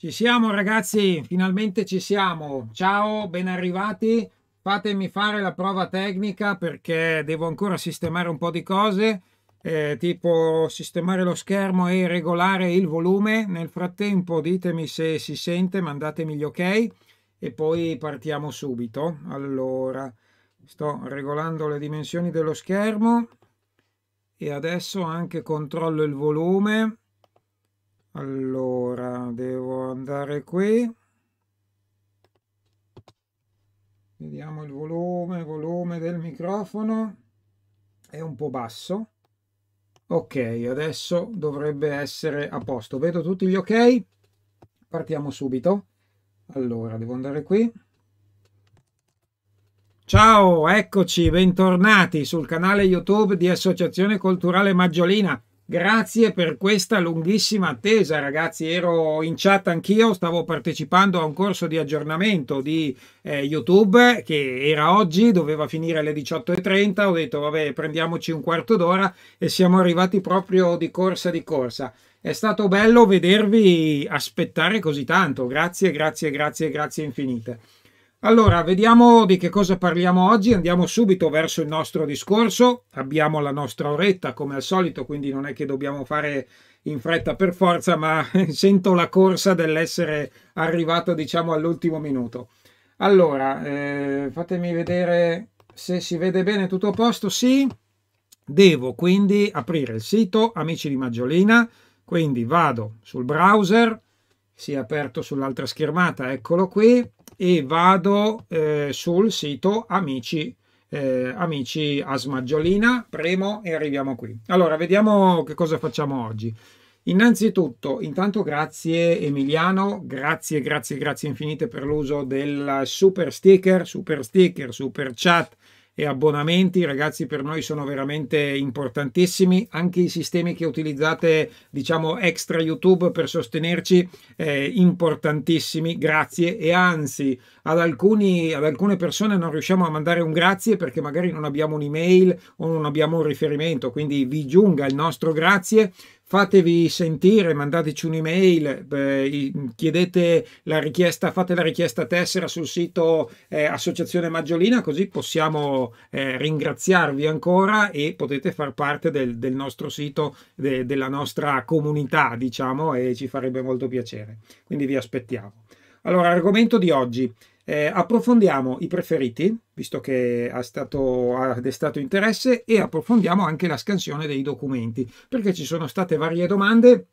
Ci siamo ragazzi, finalmente ci siamo. Ciao, ben arrivati. Fatemi fare la prova tecnica perché devo ancora sistemare un po' di cose, eh, tipo sistemare lo schermo e regolare il volume. Nel frattempo ditemi se si sente, mandatemi gli ok e poi partiamo subito. Allora, sto regolando le dimensioni dello schermo e adesso anche controllo il volume allora devo andare qui vediamo il volume volume del microfono è un po basso ok adesso dovrebbe essere a posto vedo tutti gli ok partiamo subito allora devo andare qui ciao eccoci bentornati sul canale youtube di associazione culturale maggiolina Grazie per questa lunghissima attesa, ragazzi. Ero in chat anch'io, stavo partecipando a un corso di aggiornamento di eh, YouTube che era oggi, doveva finire alle 18.30. Ho detto, vabbè, prendiamoci un quarto d'ora e siamo arrivati proprio di corsa di corsa. È stato bello vedervi aspettare così tanto. Grazie, grazie, grazie, grazie infinite. Allora, vediamo di che cosa parliamo oggi, andiamo subito verso il nostro discorso, abbiamo la nostra oretta come al solito, quindi non è che dobbiamo fare in fretta per forza, ma sento la corsa dell'essere arrivato diciamo all'ultimo minuto. Allora, eh, fatemi vedere se si vede bene tutto a posto, sì, devo quindi aprire il sito Amici di Maggiolina, quindi vado sul browser, si è aperto sull'altra schermata, eccolo qui, e vado eh, sul sito Amici eh, amici asmaggiolina premo e arriviamo qui. Allora, vediamo che cosa facciamo oggi. Innanzitutto, intanto grazie Emiliano, grazie, grazie, grazie infinite per l'uso del super sticker, super sticker, super chat e abbonamenti, ragazzi, per noi sono veramente importantissimi. Anche i sistemi che utilizzate, diciamo, extra YouTube per sostenerci, eh, importantissimi, grazie. E anzi, ad, alcuni, ad alcune persone non riusciamo a mandare un grazie perché magari non abbiamo un'email o non abbiamo un riferimento. Quindi vi giunga il nostro grazie fatevi sentire, mandateci un'email, eh, chiedete la richiesta, fate la richiesta tessera sul sito eh, Associazione Maggiolina, così possiamo eh, ringraziarvi ancora e potete far parte del, del nostro sito, de, della nostra comunità, diciamo, e ci farebbe molto piacere. Quindi vi aspettiamo. Allora, argomento di oggi, eh, approfondiamo i preferiti, visto che ha, stato, ha destato interesse, e approfondiamo anche la scansione dei documenti, perché ci sono state varie domande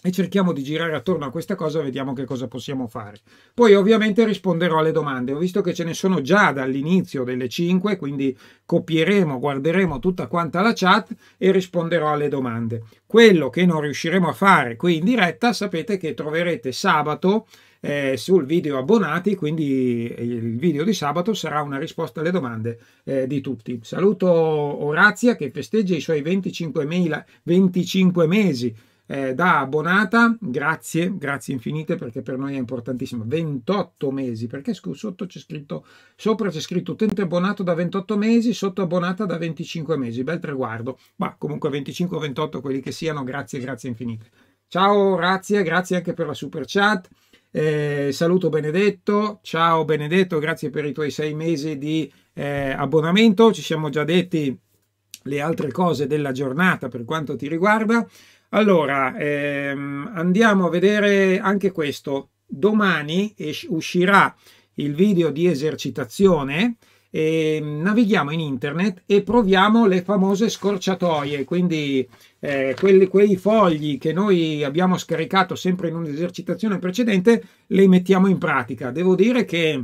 e cerchiamo di girare attorno a questa cosa, vediamo che cosa possiamo fare. Poi ovviamente risponderò alle domande, ho visto che ce ne sono già dall'inizio delle 5, quindi copieremo, guarderemo tutta quanta la chat e risponderò alle domande. Quello che non riusciremo a fare qui in diretta, sapete che troverete sabato eh, sul video abbonati, quindi il video di sabato sarà una risposta alle domande eh, di tutti. Saluto Orazia che festeggia i suoi 25, 25 mesi eh, da abbonata, grazie, grazie infinite perché per noi è importantissimo. 28 mesi, perché sotto c'è scritto, sopra c'è scritto utente abbonato da 28 mesi, sotto abbonata da 25 mesi, bel traguardo, ma comunque 25-28 quelli che siano, grazie, grazie infinite. Ciao Razia, grazie anche per la super chat. Eh, saluto Benedetto, ciao Benedetto, grazie per i tuoi sei mesi di eh, abbonamento, ci siamo già detti le altre cose della giornata per quanto ti riguarda. Allora, ehm, andiamo a vedere anche questo. Domani uscirà il video di esercitazione eh, navighiamo in internet e proviamo le famose scorciatoie, quindi eh, quelli, quei fogli che noi abbiamo scaricato sempre in un'esercitazione precedente, li mettiamo in pratica. Devo dire che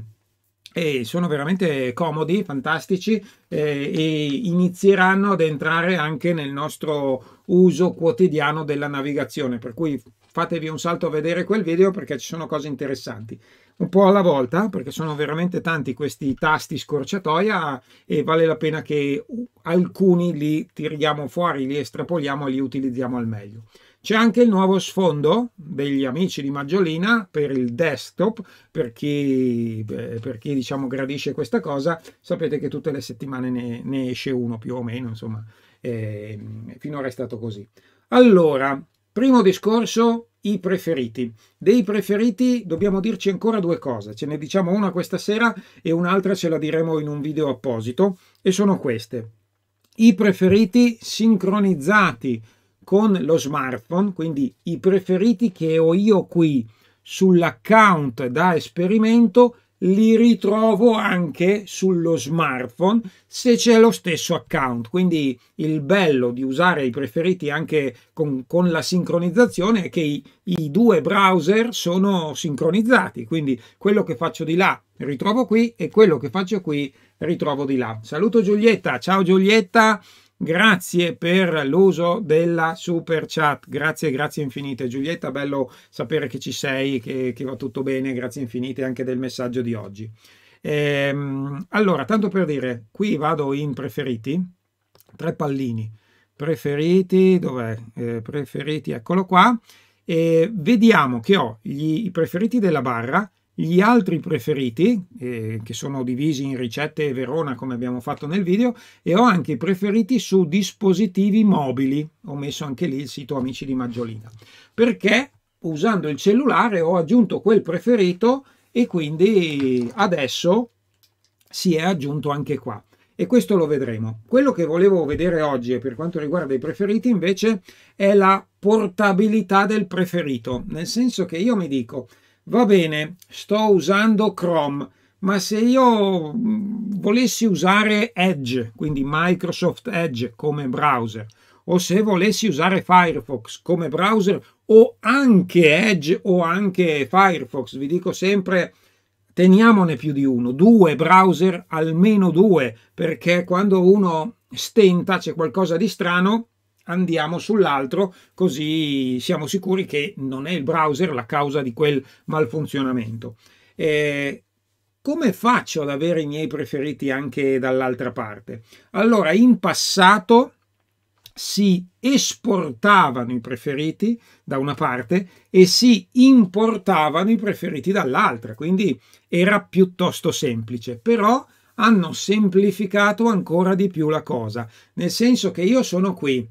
eh, sono veramente comodi, fantastici eh, e inizieranno ad entrare anche nel nostro uso quotidiano della navigazione, per cui fatevi un salto a vedere quel video perché ci sono cose interessanti un po' alla volta, perché sono veramente tanti questi tasti scorciatoia e vale la pena che alcuni li tiriamo fuori, li estrapoliamo e li utilizziamo al meglio. C'è anche il nuovo sfondo degli amici di Maggiolina per il desktop, per chi, eh, per chi diciamo gradisce questa cosa, sapete che tutte le settimane ne, ne esce uno più o meno, insomma, eh, finora è stato così. Allora, primo discorso, i preferiti. Dei preferiti dobbiamo dirci ancora due cose, ce ne diciamo una questa sera e un'altra ce la diremo in un video apposito e sono queste. I preferiti sincronizzati con lo smartphone, quindi i preferiti che ho io qui sull'account da esperimento li ritrovo anche sullo smartphone se c'è lo stesso account. Quindi il bello di usare i preferiti anche con, con la sincronizzazione è che i, i due browser sono sincronizzati, quindi quello che faccio di là ritrovo qui e quello che faccio qui ritrovo di là. Saluto Giulietta, ciao Giulietta. Grazie per l'uso della super chat. Grazie, grazie infinite. Giulietta, bello sapere che ci sei, che, che va tutto bene. Grazie infinite anche del messaggio di oggi. Ehm, allora, tanto per dire, qui vado in preferiti, tre pallini. Preferiti, dov'è? Eh, preferiti, eccolo qua. E vediamo che ho gli, i preferiti della barra gli altri preferiti, eh, che sono divisi in ricette e Verona come abbiamo fatto nel video, e ho anche i preferiti su dispositivi mobili. Ho messo anche lì il sito Amici di Maggiolina. Perché usando il cellulare ho aggiunto quel preferito e quindi adesso si è aggiunto anche qua e questo lo vedremo. Quello che volevo vedere oggi per quanto riguarda i preferiti invece è la portabilità del preferito, nel senso che io mi dico va bene, sto usando Chrome, ma se io mm, volessi usare Edge, quindi Microsoft Edge come browser, o se volessi usare Firefox come browser o anche Edge o anche Firefox, vi dico sempre teniamone più di uno, due browser, almeno due, perché quando uno stenta c'è qualcosa di strano andiamo sull'altro così siamo sicuri che non è il browser la causa di quel malfunzionamento. Eh, come faccio ad avere i miei preferiti anche dall'altra parte? Allora, in passato si esportavano i preferiti da una parte e si importavano i preferiti dall'altra, quindi era piuttosto semplice, però hanno semplificato ancora di più la cosa, nel senso che io sono qui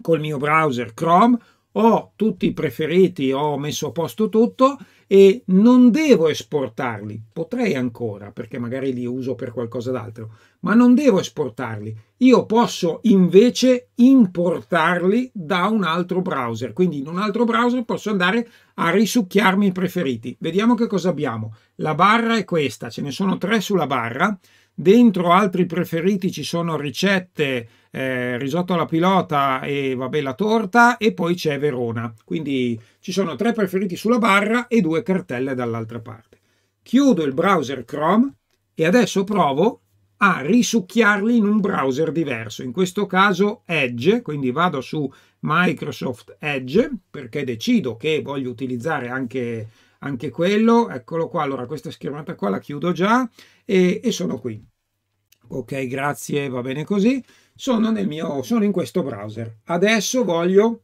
col mio browser Chrome, ho tutti i preferiti, ho messo a posto tutto e non devo esportarli. Potrei ancora perché magari li uso per qualcosa d'altro, ma non devo esportarli. Io posso invece importarli da un altro browser. Quindi in un altro browser posso andare a risucchiarmi i preferiti. Vediamo che cosa abbiamo. La barra è questa, ce ne sono tre sulla barra. Dentro altri preferiti ci sono ricette, eh, risotto alla pilota e vabbè la torta e poi c'è Verona. Quindi ci sono tre preferiti sulla barra e due cartelle dall'altra parte. Chiudo il browser Chrome e adesso provo a risucchiarli in un browser diverso. In questo caso Edge, quindi vado su Microsoft Edge perché decido che voglio utilizzare anche, anche quello. Eccolo qua, allora questa schermata qua la chiudo già e, e sono qui. Ok, grazie, va bene così sono, mio, sono in questo browser. Adesso voglio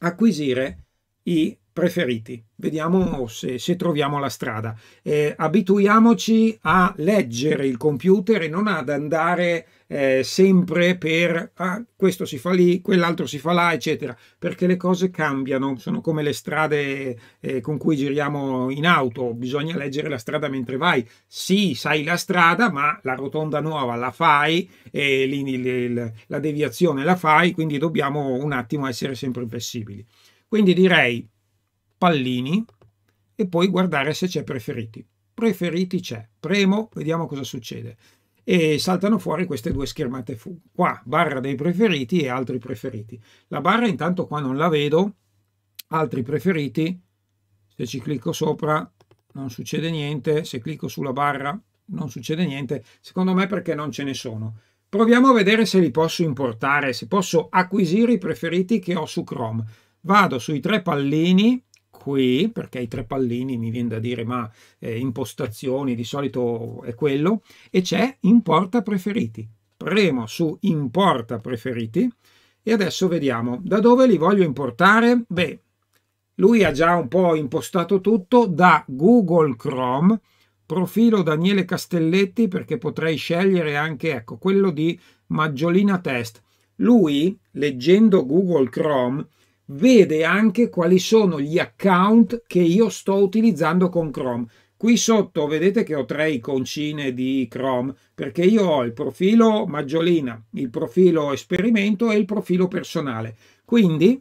acquisire i preferiti. Vediamo se, se, troviamo la strada. Eh, abituiamoci a leggere il computer e non ad andare eh, sempre per ah, questo si fa lì, quell'altro si fa là, eccetera, perché le cose cambiano, sono come le strade eh, con cui giriamo in auto, bisogna leggere la strada mentre vai. Sì, sai la strada, ma la rotonda nuova la fai e lì, la deviazione la fai, quindi dobbiamo un attimo essere sempre flessibili. Quindi direi pallini e poi guardare se c'è preferiti. Preferiti c'è. Premo, vediamo cosa succede e saltano fuori queste due schermate fu. Qua barra dei preferiti e altri preferiti. La barra intanto qua non la vedo, altri preferiti, se ci clicco sopra non succede niente, se clicco sulla barra non succede niente, secondo me perché non ce ne sono. Proviamo a vedere se li posso importare, se posso acquisire i preferiti che ho su Chrome. Vado sui tre pallini, qui, perché i tre pallini mi viene da dire, ma eh, impostazioni di solito è quello, e c'è importa preferiti. Premo su importa preferiti e adesso vediamo da dove li voglio importare. Beh, lui ha già un po' impostato tutto da Google Chrome, profilo Daniele Castelletti perché potrei scegliere anche ecco, quello di Maggiolina Test. Lui, leggendo Google Chrome, vede anche quali sono gli account che io sto utilizzando con Chrome. Qui sotto vedete che ho tre iconcine di Chrome perché io ho il profilo Maggiolina, il profilo esperimento e il profilo personale. Quindi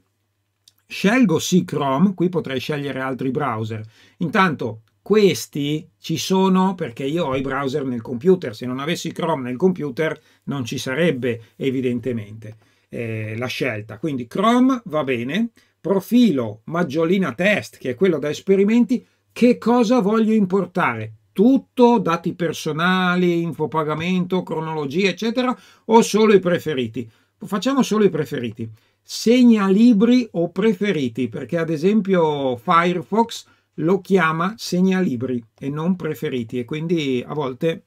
scelgo sì Chrome, qui potrei scegliere altri browser. Intanto questi ci sono perché io ho i browser nel computer, se non avessi Chrome nel computer non ci sarebbe evidentemente eh, la scelta. Quindi Chrome va bene, profilo maggiolina test, che è quello da esperimenti, che cosa voglio importare? Tutto, dati personali, infopagamento, cronologia, eccetera, o solo i preferiti? Facciamo solo i preferiti. Segnalibri o preferiti, perché ad esempio Firefox lo chiama segnalibri e non preferiti e quindi a volte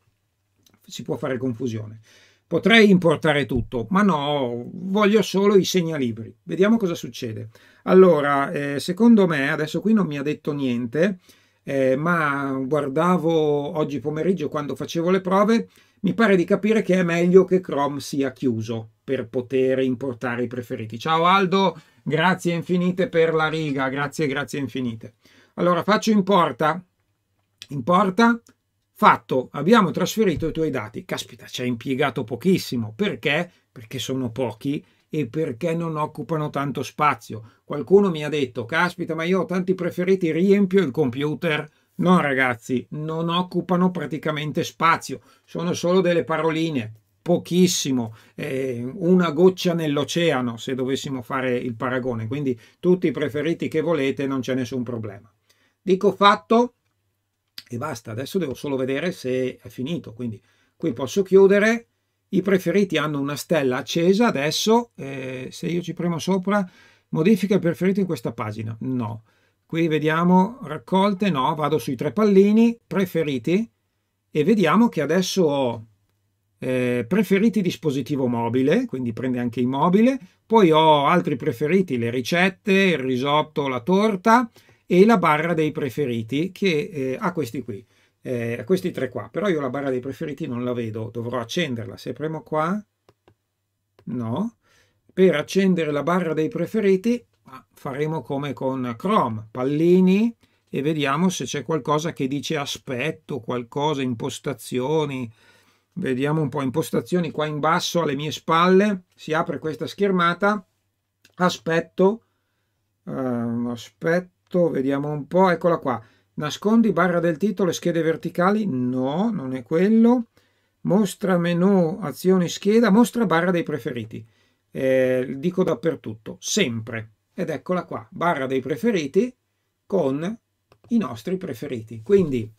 si può fare confusione. Potrei importare tutto, ma no, voglio solo i segnalibri. Vediamo cosa succede. Allora, eh, secondo me, adesso qui non mi ha detto niente, eh, ma guardavo oggi pomeriggio quando facevo le prove, mi pare di capire che è meglio che Chrome sia chiuso per poter importare i preferiti. Ciao Aldo, grazie infinite per la riga, grazie, grazie infinite. Allora, faccio importa, importa, Fatto, abbiamo trasferito i tuoi dati. Caspita, ci hai impiegato pochissimo. Perché? Perché sono pochi e perché non occupano tanto spazio. Qualcuno mi ha detto, caspita, ma io ho tanti preferiti, riempio il computer. No, ragazzi, non occupano praticamente spazio. Sono solo delle paroline, pochissimo, eh, una goccia nell'oceano se dovessimo fare il paragone. Quindi tutti i preferiti che volete, non c'è nessun problema. Dico fatto, e basta. Adesso devo solo vedere se è finito. Quindi qui posso chiudere. I preferiti hanno una stella accesa. Adesso eh, se io ci premo sopra, modifica il preferito in questa pagina. No. Qui vediamo raccolte. No, vado sui tre pallini, preferiti. E vediamo che adesso ho eh, preferiti dispositivo mobile, quindi prende anche il mobile. Poi ho altri preferiti, le ricette, il risotto, la torta e la barra dei preferiti che eh, ha questi qui, eh, questi tre qua. Però io la barra dei preferiti non la vedo, dovrò accenderla. Se premo qua, no. Per accendere la barra dei preferiti ah, faremo come con Chrome, pallini e vediamo se c'è qualcosa che dice aspetto, qualcosa, impostazioni. Vediamo un po' impostazioni qua in basso alle mie spalle, si apre questa schermata, aspetto, eh, aspetto fatto, vediamo un po', eccola qua. Nascondi barra del titolo e schede verticali? No, non è quello. Mostra menu, azioni scheda, mostra barra dei preferiti. Eh, dico dappertutto, sempre. Ed eccola qua, barra dei preferiti con i nostri preferiti. Quindi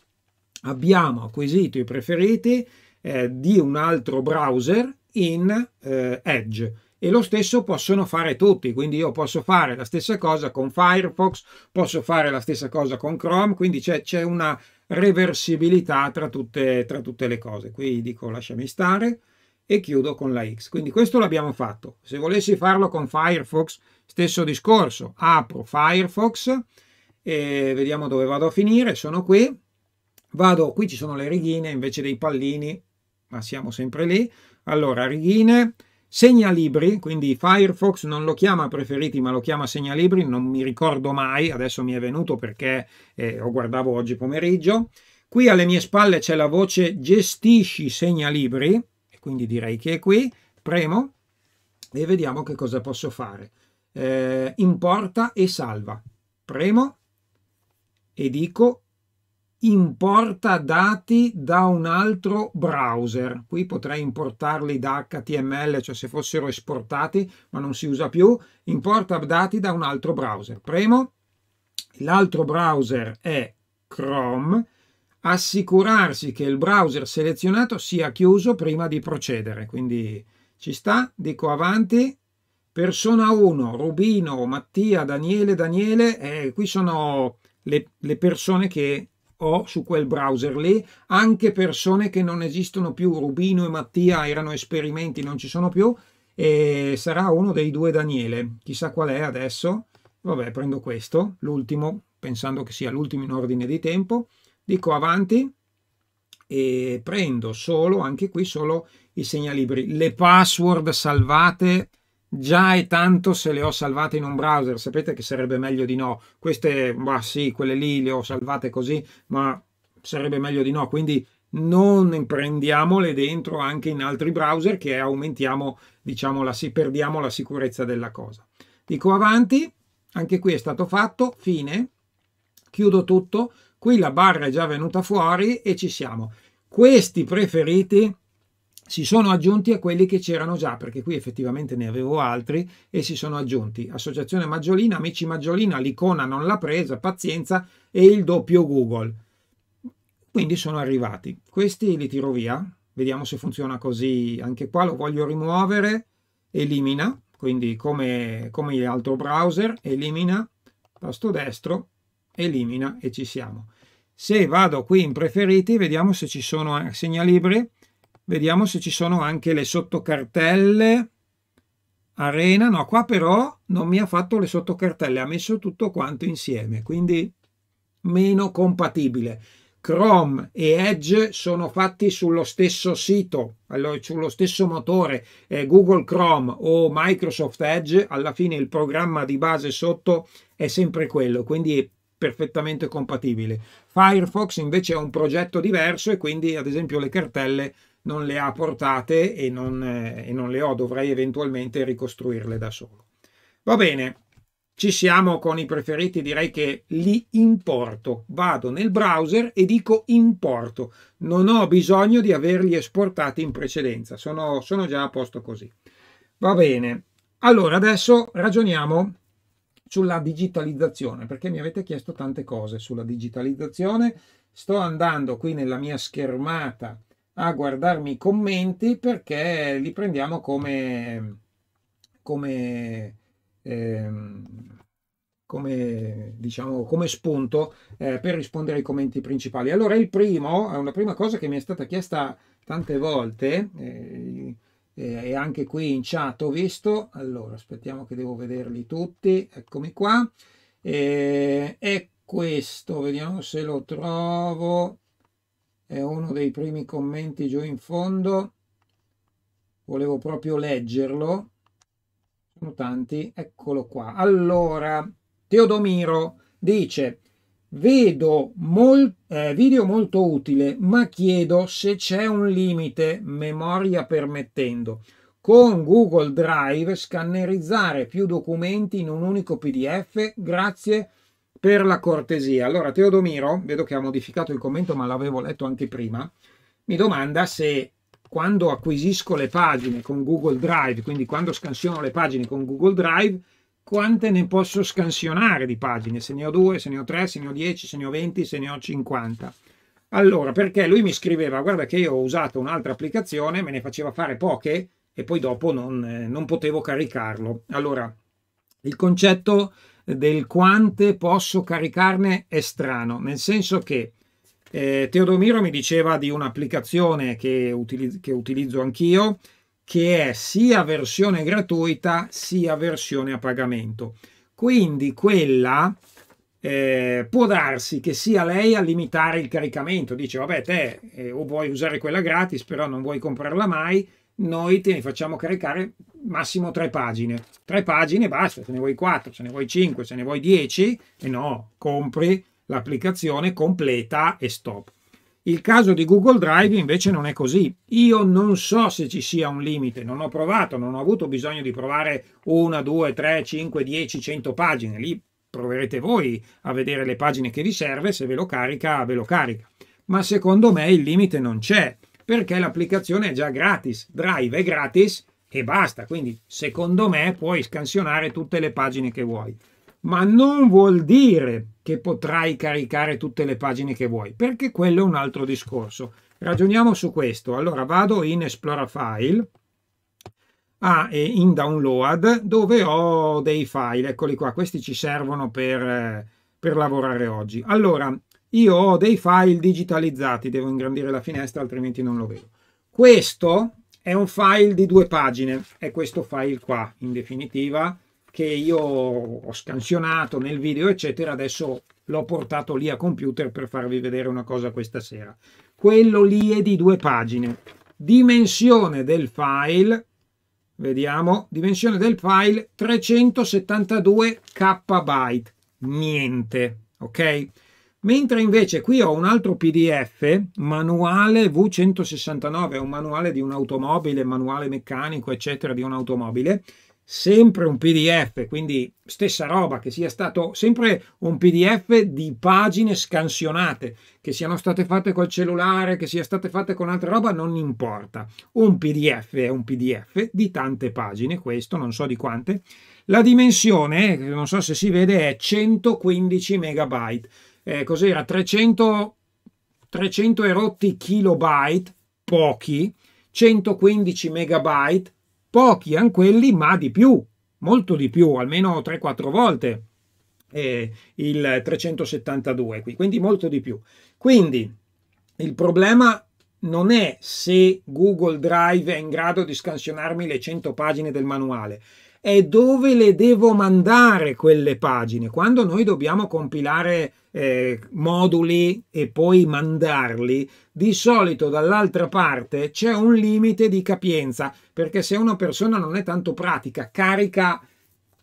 abbiamo acquisito i preferiti eh, di un altro browser in eh, Edge e lo stesso possono fare tutti, quindi io posso fare la stessa cosa con Firefox, posso fare la stessa cosa con Chrome, quindi c'è, una reversibilità tra tutte, tra tutte le cose. Qui dico lasciami stare e chiudo con la X. Quindi questo l'abbiamo fatto. Se volessi farlo con Firefox, stesso discorso, apro Firefox e vediamo dove vado a finire, sono qui, vado, qui ci sono le righine invece dei pallini, ma siamo sempre lì. Allora, righine, Segnalibri, quindi Firefox non lo chiama preferiti ma lo chiama segnalibri, non mi ricordo mai, adesso mi è venuto perché eh, lo guardavo oggi pomeriggio. Qui alle mie spalle c'è la voce gestisci segnalibri, quindi direi che è qui, premo e vediamo che cosa posso fare. Eh, importa e salva. Premo e dico importa dati da un altro browser. Qui potrei importarli da HTML, cioè se fossero esportati, ma non si usa più. Importa dati da un altro browser. Premo, l'altro browser è Chrome. Assicurarsi che il browser selezionato sia chiuso prima di procedere. Quindi ci sta, dico avanti. Persona 1, Rubino, Mattia, Daniele, Daniele, eh, qui sono le, le persone che ho su quel browser lì anche persone che non esistono più, Rubino e Mattia erano esperimenti, non ci sono più, e sarà uno dei due Daniele, chissà qual è adesso, vabbè prendo questo, l'ultimo, pensando che sia l'ultimo in ordine di tempo, dico avanti e prendo solo, anche qui solo i segnalibri, le password salvate già è tanto se le ho salvate in un browser, sapete che sarebbe meglio di no. Queste, ma sì, quelle lì le ho salvate così, ma sarebbe meglio di no. Quindi non prendiamole dentro anche in altri browser che aumentiamo, diciamo, la, perdiamo la sicurezza della cosa. Dico avanti, anche qui è stato fatto, fine, chiudo tutto, qui la barra è già venuta fuori e ci siamo. Questi preferiti si sono aggiunti a quelli che c'erano già, perché qui effettivamente ne avevo altri e si sono aggiunti. Associazione Maggiolina, Amici Maggiolina, l'icona non l'ha presa, pazienza e il doppio Google. Quindi sono arrivati. Questi li tiro via, vediamo se funziona così. Anche qua lo voglio rimuovere, elimina, quindi come, come l'altro browser, elimina, tasto destro, elimina e ci siamo. Se vado qui in preferiti, vediamo se ci sono eh, segnalibri. libri Vediamo se ci sono anche le sottocartelle. Arena, no, qua però non mi ha fatto le sottocartelle, ha messo tutto quanto insieme, quindi meno compatibile. Chrome e Edge sono fatti sullo stesso sito, allora, sullo stesso motore. Eh, Google Chrome o Microsoft Edge, alla fine il programma di base sotto è sempre quello, quindi è perfettamente compatibile. Firefox invece è un progetto diverso e quindi ad esempio le cartelle non le ha portate e non, eh, e non le ho, dovrei eventualmente ricostruirle da solo. Va bene, ci siamo con i preferiti, direi che li importo. Vado nel browser e dico importo. Non ho bisogno di averli esportati in precedenza, sono, sono già a posto così. Va bene, allora adesso ragioniamo sulla digitalizzazione, perché mi avete chiesto tante cose sulla digitalizzazione. Sto andando qui nella mia schermata a guardarmi i commenti perché li prendiamo come, come, eh, come, diciamo, come spunto eh, per rispondere ai commenti principali. Allora, il primo, eh, una prima cosa che mi è stata chiesta tante volte, eh, eh, e anche qui in chat ho visto, allora aspettiamo che devo vederli tutti, eccomi qua, eh, è questo, vediamo se lo trovo, è uno dei primi commenti giù in fondo volevo proprio leggerlo sono tanti eccolo qua allora Teodomiro dice vedo mol- eh, video molto utile ma chiedo se c'è un limite memoria permettendo con Google Drive scannerizzare più documenti in un unico PDF grazie a per la cortesia. Allora, Teodomiro, vedo che ha modificato il commento, ma l'avevo letto anche prima, mi domanda se quando acquisisco le pagine con Google Drive, quindi quando scansiono le pagine con Google Drive, quante ne posso scansionare di pagine? Se ne ho due, se ne ho tre, se ne ho dieci, se ne ho venti, se ne ho cinquanta. Allora, perché lui mi scriveva, guarda che io ho usato un'altra applicazione, me ne faceva fare poche e poi dopo non, eh, non potevo caricarlo. Allora, il concetto del quante posso caricarne è strano, nel senso che eh, Teodomiro mi diceva di un'applicazione che, utilizzo, che utilizzo anch'io, che è sia versione gratuita sia versione a pagamento. Quindi quella eh, può darsi che sia lei a limitare il caricamento. Dice, vabbè, te eh, o vuoi usare quella gratis, però non vuoi comprarla mai, noi te ne facciamo caricare massimo tre pagine. Tre pagine basta, se ne vuoi quattro, se ne vuoi cinque, se ne vuoi dieci, e no, compri l'applicazione completa e stop. Il caso di Google Drive invece non è così. Io non so se ci sia un limite, non ho provato, non ho avuto bisogno di provare una, due, tre, cinque, dieci, cento pagine. Lì proverete voi a vedere le pagine che vi serve, se ve lo carica, ve lo carica. Ma secondo me il limite non c'è perché l'applicazione è già gratis, Drive è gratis e basta, quindi secondo me puoi scansionare tutte le pagine che vuoi. Ma non vuol dire che potrai caricare tutte le pagine che vuoi, perché quello è un altro discorso. Ragioniamo su questo. Allora vado in Esplora File, ah, in Download, dove ho dei file, eccoli qua, questi ci servono per, eh, per lavorare oggi. Allora, io ho dei file digitalizzati, devo ingrandire la finestra altrimenti non lo vedo. Questo è un file di due pagine, è questo file qua in definitiva che io ho scansionato nel video eccetera, adesso l'ho portato lì a computer per farvi vedere una cosa questa sera. Quello lì è di due pagine. Dimensione del file, vediamo, dimensione del file 372 KB, niente, ok? Mentre invece qui ho un altro PDF, manuale V169, è un manuale di un'automobile, manuale meccanico, eccetera, di un'automobile, sempre un PDF, quindi stessa roba, che sia stato sempre un PDF di pagine scansionate, che siano state fatte col cellulare, che siano state fatte con altra roba, non importa. Un PDF è un PDF di tante pagine, questo non so di quante. La dimensione, non so se si vede, è 115 megabyte eh, cos'era 300, 300 erotti kilobyte, pochi, 115 megabyte, pochi anche quelli, ma di più, molto di più, almeno 3-4 volte eh, il 372 qui, quindi molto di più. Quindi il problema non è se Google Drive è in grado di scansionarmi le 100 pagine del manuale, è dove le devo mandare quelle pagine. Quando noi dobbiamo compilare eh, moduli e poi mandarli, di solito dall'altra parte c'è un limite di capienza, perché se una persona non è tanto pratica, carica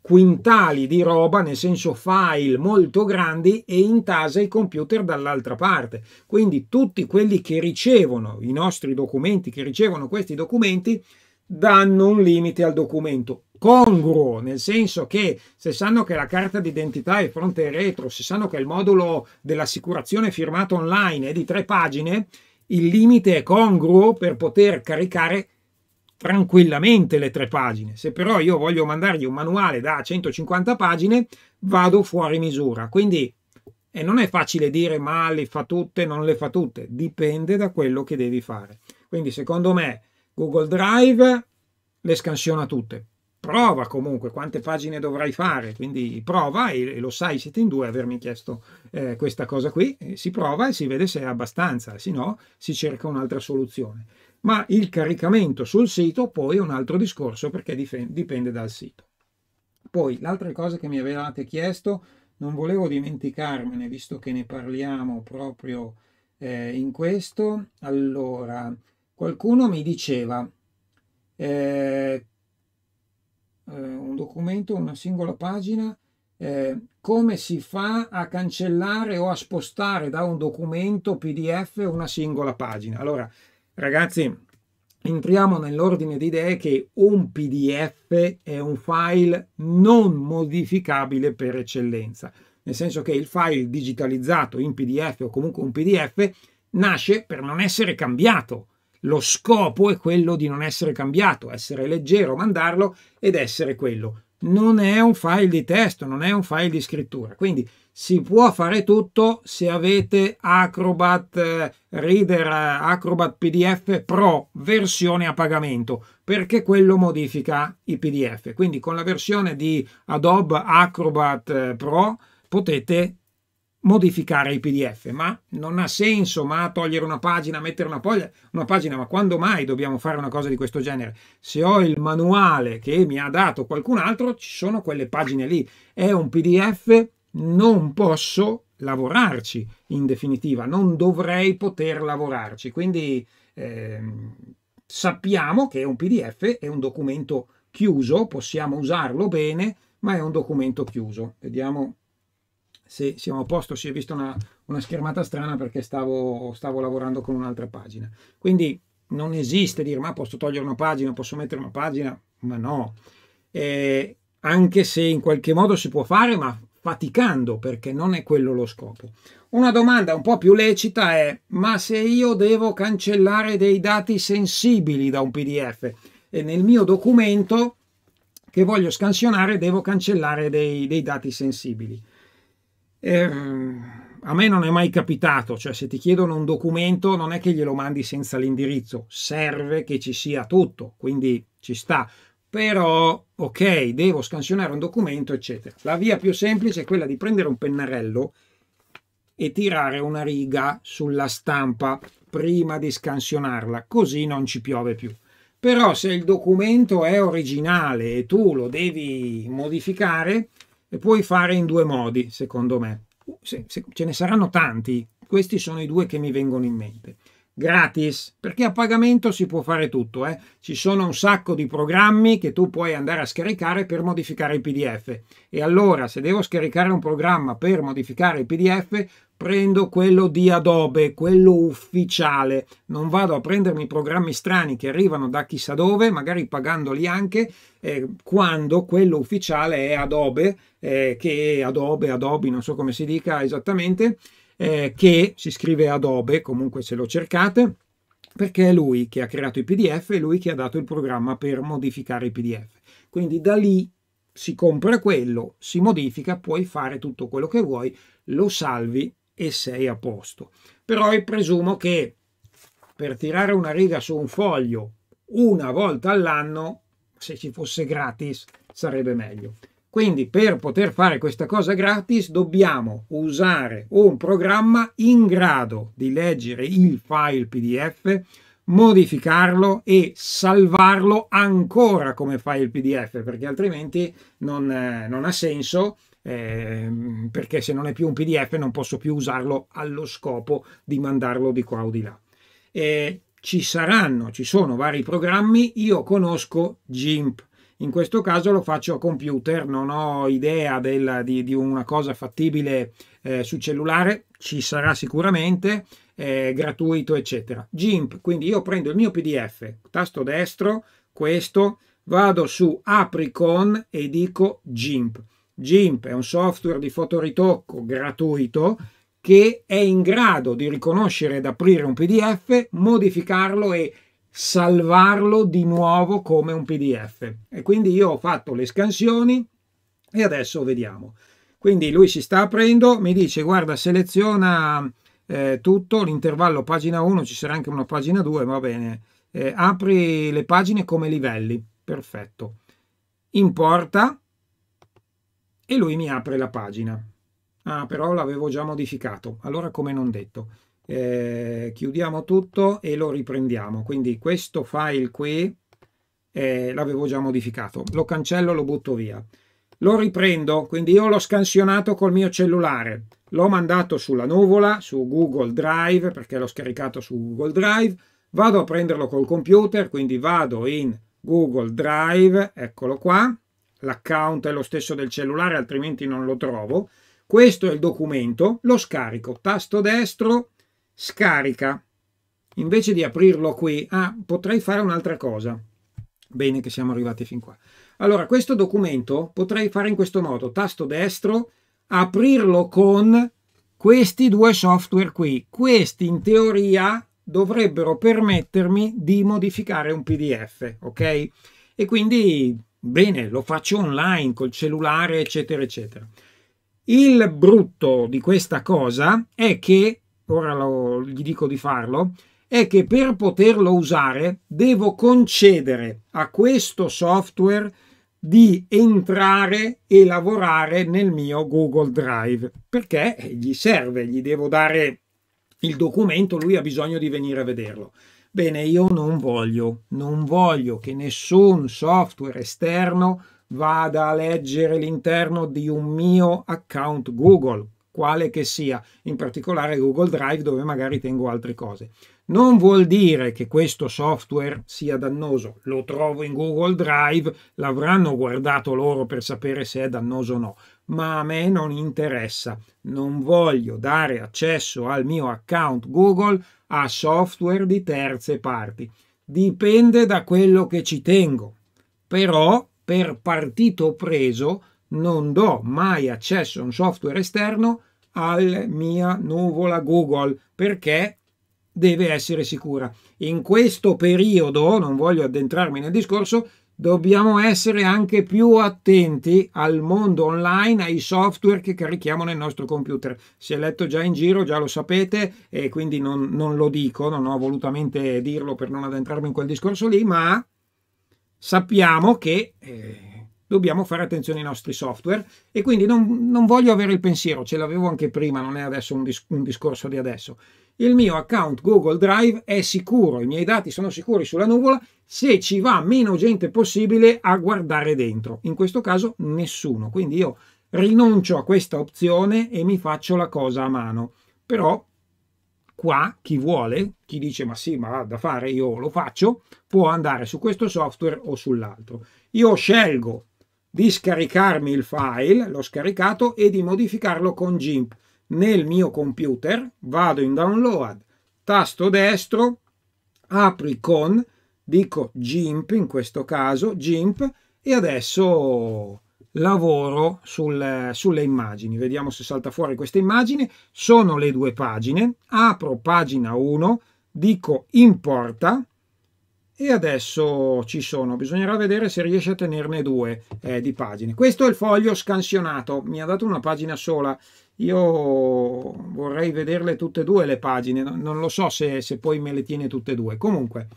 quintali di roba, nel senso file molto grandi e intasa i computer dall'altra parte. Quindi tutti quelli che ricevono i nostri documenti, che ricevono questi documenti, danno un limite al documento congruo, nel senso che se sanno che la carta d'identità è fronte e retro, se sanno che il modulo dell'assicurazione firmato online è di tre pagine, il limite è congruo per poter caricare tranquillamente le tre pagine. Se però io voglio mandargli un manuale da 150 pagine, vado fuori misura. Quindi e non è facile dire ma le fa tutte, non le fa tutte, dipende da quello che devi fare. Quindi secondo me Google Drive le scansiona tutte prova comunque quante pagine dovrai fare, quindi prova e, lo sai, siete in due avermi chiesto eh, questa cosa qui, eh, si prova e si vede se è abbastanza, se no si cerca un'altra soluzione. Ma il caricamento sul sito poi è un altro discorso perché dipende dal sito. Poi l'altra cosa che mi avevate chiesto, non volevo dimenticarmene visto che ne parliamo proprio eh, in questo, allora qualcuno mi diceva eh, eh, un documento, una singola pagina, eh, come si fa a cancellare o a spostare da un documento PDF una singola pagina. Allora, ragazzi, entriamo nell'ordine di idee che un PDF è un file non modificabile per eccellenza, nel senso che il file digitalizzato in PDF o comunque un PDF nasce per non essere cambiato lo scopo è quello di non essere cambiato, essere leggero, mandarlo ed essere quello. Non è un file di testo, non è un file di scrittura. Quindi si può fare tutto se avete Acrobat eh, Reader, eh, Acrobat PDF Pro versione a pagamento, perché quello modifica i PDF. Quindi con la versione di Adobe Acrobat eh, Pro potete modificare il PDF, ma non ha senso ma togliere una pagina, mettere una, poglia, una pagina, ma quando mai dobbiamo fare una cosa di questo genere? Se ho il manuale che mi ha dato qualcun altro, ci sono quelle pagine lì. È un PDF, non posso lavorarci in definitiva, non dovrei poter lavorarci. Quindi eh, sappiamo che un PDF è un documento chiuso, possiamo usarlo bene, ma è un documento chiuso. Vediamo se siamo a posto, si è vista una, una schermata strana perché stavo, stavo lavorando con un'altra pagina. Quindi non esiste dire ma posso togliere una pagina, posso mettere una pagina, ma no. Eh, anche se in qualche modo si può fare, ma faticando perché non è quello lo scopo. Una domanda un po' più lecita è ma se io devo cancellare dei dati sensibili da un PDF e nel mio documento che voglio scansionare devo cancellare dei, dei dati sensibili. Eh, a me non è mai capitato, cioè se ti chiedono un documento non è che glielo mandi senza l'indirizzo, serve che ci sia tutto, quindi ci sta. Però, ok, devo scansionare un documento, eccetera. La via più semplice è quella di prendere un pennarello e tirare una riga sulla stampa prima di scansionarla, così non ci piove più. Però se il documento è originale e tu lo devi modificare, e puoi fare in due modi, secondo me. Se, se, ce ne saranno tanti, questi sono i due che mi vengono in mente gratis, perché a pagamento si può fare tutto. Eh? Ci sono un sacco di programmi che tu puoi andare a scaricare per modificare il PDF. E allora, se devo scaricare un programma per modificare il PDF, prendo quello di Adobe, quello ufficiale. Non vado a prendermi programmi strani che arrivano da chissà dove, magari pagandoli anche, eh, quando quello ufficiale è Adobe, eh, che è Adobe, Adobe, non so come si dica esattamente, eh, che si scrive Adobe, comunque se lo cercate, perché è lui che ha creato i PDF e lui che ha dato il programma per modificare i PDF. Quindi da lì si compra quello, si modifica, puoi fare tutto quello che vuoi, lo salvi e sei a posto. Però io presumo che per tirare una riga su un foglio una volta all'anno, se ci fosse gratis, sarebbe meglio. Quindi per poter fare questa cosa gratis dobbiamo usare un programma in grado di leggere il file PDF, modificarlo e salvarlo ancora come file PDF perché altrimenti non, eh, non ha senso eh, perché se non è più un PDF non posso più usarlo allo scopo di mandarlo di qua o di là. Eh, ci saranno, ci sono vari programmi, io conosco GIMP in questo caso lo faccio a computer, non ho idea del, di, di, una cosa fattibile eh, su cellulare, ci sarà sicuramente, eh, gratuito, eccetera. GIMP, quindi io prendo il mio PDF, tasto destro, questo, vado su apri con e dico GIMP. GIMP è un software di fotoritocco gratuito che è in grado di riconoscere ed aprire un PDF, modificarlo e salvarlo di nuovo come un PDF. E quindi io ho fatto le scansioni e adesso vediamo. Quindi lui si sta aprendo, mi dice guarda seleziona eh, tutto, l'intervallo pagina 1, ci sarà anche una pagina 2, va bene, eh, apri le pagine come livelli, perfetto. Importa e lui mi apre la pagina. Ah, però l'avevo già modificato, allora come non detto eh, chiudiamo tutto e lo riprendiamo. Quindi questo file qui eh, l'avevo già modificato. Lo cancello, lo butto via. Lo riprendo, quindi io l'ho scansionato col mio cellulare, l'ho mandato sulla nuvola, su Google Drive, perché l'ho scaricato su Google Drive, vado a prenderlo col computer, quindi vado in Google Drive, eccolo qua, l'account è lo stesso del cellulare, altrimenti non lo trovo, questo è il documento, lo scarico, tasto destro, scarica. Invece di aprirlo qui, ah, potrei fare un'altra cosa. Bene che siamo arrivati fin qua. Allora, questo documento potrei fare in questo modo. Tasto destro, aprirlo con questi due software qui. Questi, in teoria, dovrebbero permettermi di modificare un PDF, ok? E quindi, bene, lo faccio online, col cellulare, eccetera, eccetera. Il brutto di questa cosa è che ora lo, gli dico di farlo, è che per poterlo usare devo concedere a questo software di entrare e lavorare nel mio Google Drive perché gli serve, gli devo dare il documento, lui ha bisogno di venire a vederlo. Bene, io non voglio, non voglio che nessun software esterno vada a leggere l'interno di un mio account Google, quale che sia, in particolare Google Drive dove magari tengo altre cose. Non vuol dire che questo software sia dannoso, lo trovo in Google Drive, l'avranno guardato loro per sapere se è dannoso o no, ma a me non interessa, non voglio dare accesso al mio account Google a software di terze parti. Dipende da quello che ci tengo, però per partito preso non do mai accesso a un software esterno alla mia nuvola Google perché deve essere sicura. In questo periodo, non voglio addentrarmi nel discorso, dobbiamo essere anche più attenti al mondo online, ai software che carichiamo nel nostro computer. Si è letto già in giro, già lo sapete, e quindi non, non lo dico, non ho volutamente dirlo per non addentrarmi in quel discorso lì, ma sappiamo che... Eh, dobbiamo fare attenzione ai nostri software e quindi non, non voglio avere il pensiero, ce l'avevo anche prima, non è adesso un, dis- un discorso di adesso. Il mio account Google Drive è sicuro, i miei dati sono sicuri sulla nuvola se ci va meno gente possibile a guardare dentro. In questo caso nessuno, quindi io rinuncio a questa opzione e mi faccio la cosa a mano. Però qua chi vuole, chi dice ma sì, ma da fare io lo faccio, può andare su questo software o sull'altro. Io scelgo di scaricarmi il file, l'ho scaricato, e di modificarlo con GIMP. Nel mio computer vado in download, tasto destro, apri con, dico GIMP in questo caso, GIMP, e adesso lavoro sul, sulle immagini. Vediamo se salta fuori questa immagine. Sono le due pagine, apro pagina 1, dico importa, e adesso ci sono, bisognerà vedere se riesce a tenerne due eh, di pagine. Questo è il foglio scansionato, mi ha dato una pagina sola, io vorrei vederle tutte e due le pagine, non lo so se, se poi me le tiene tutte e due. Comunque,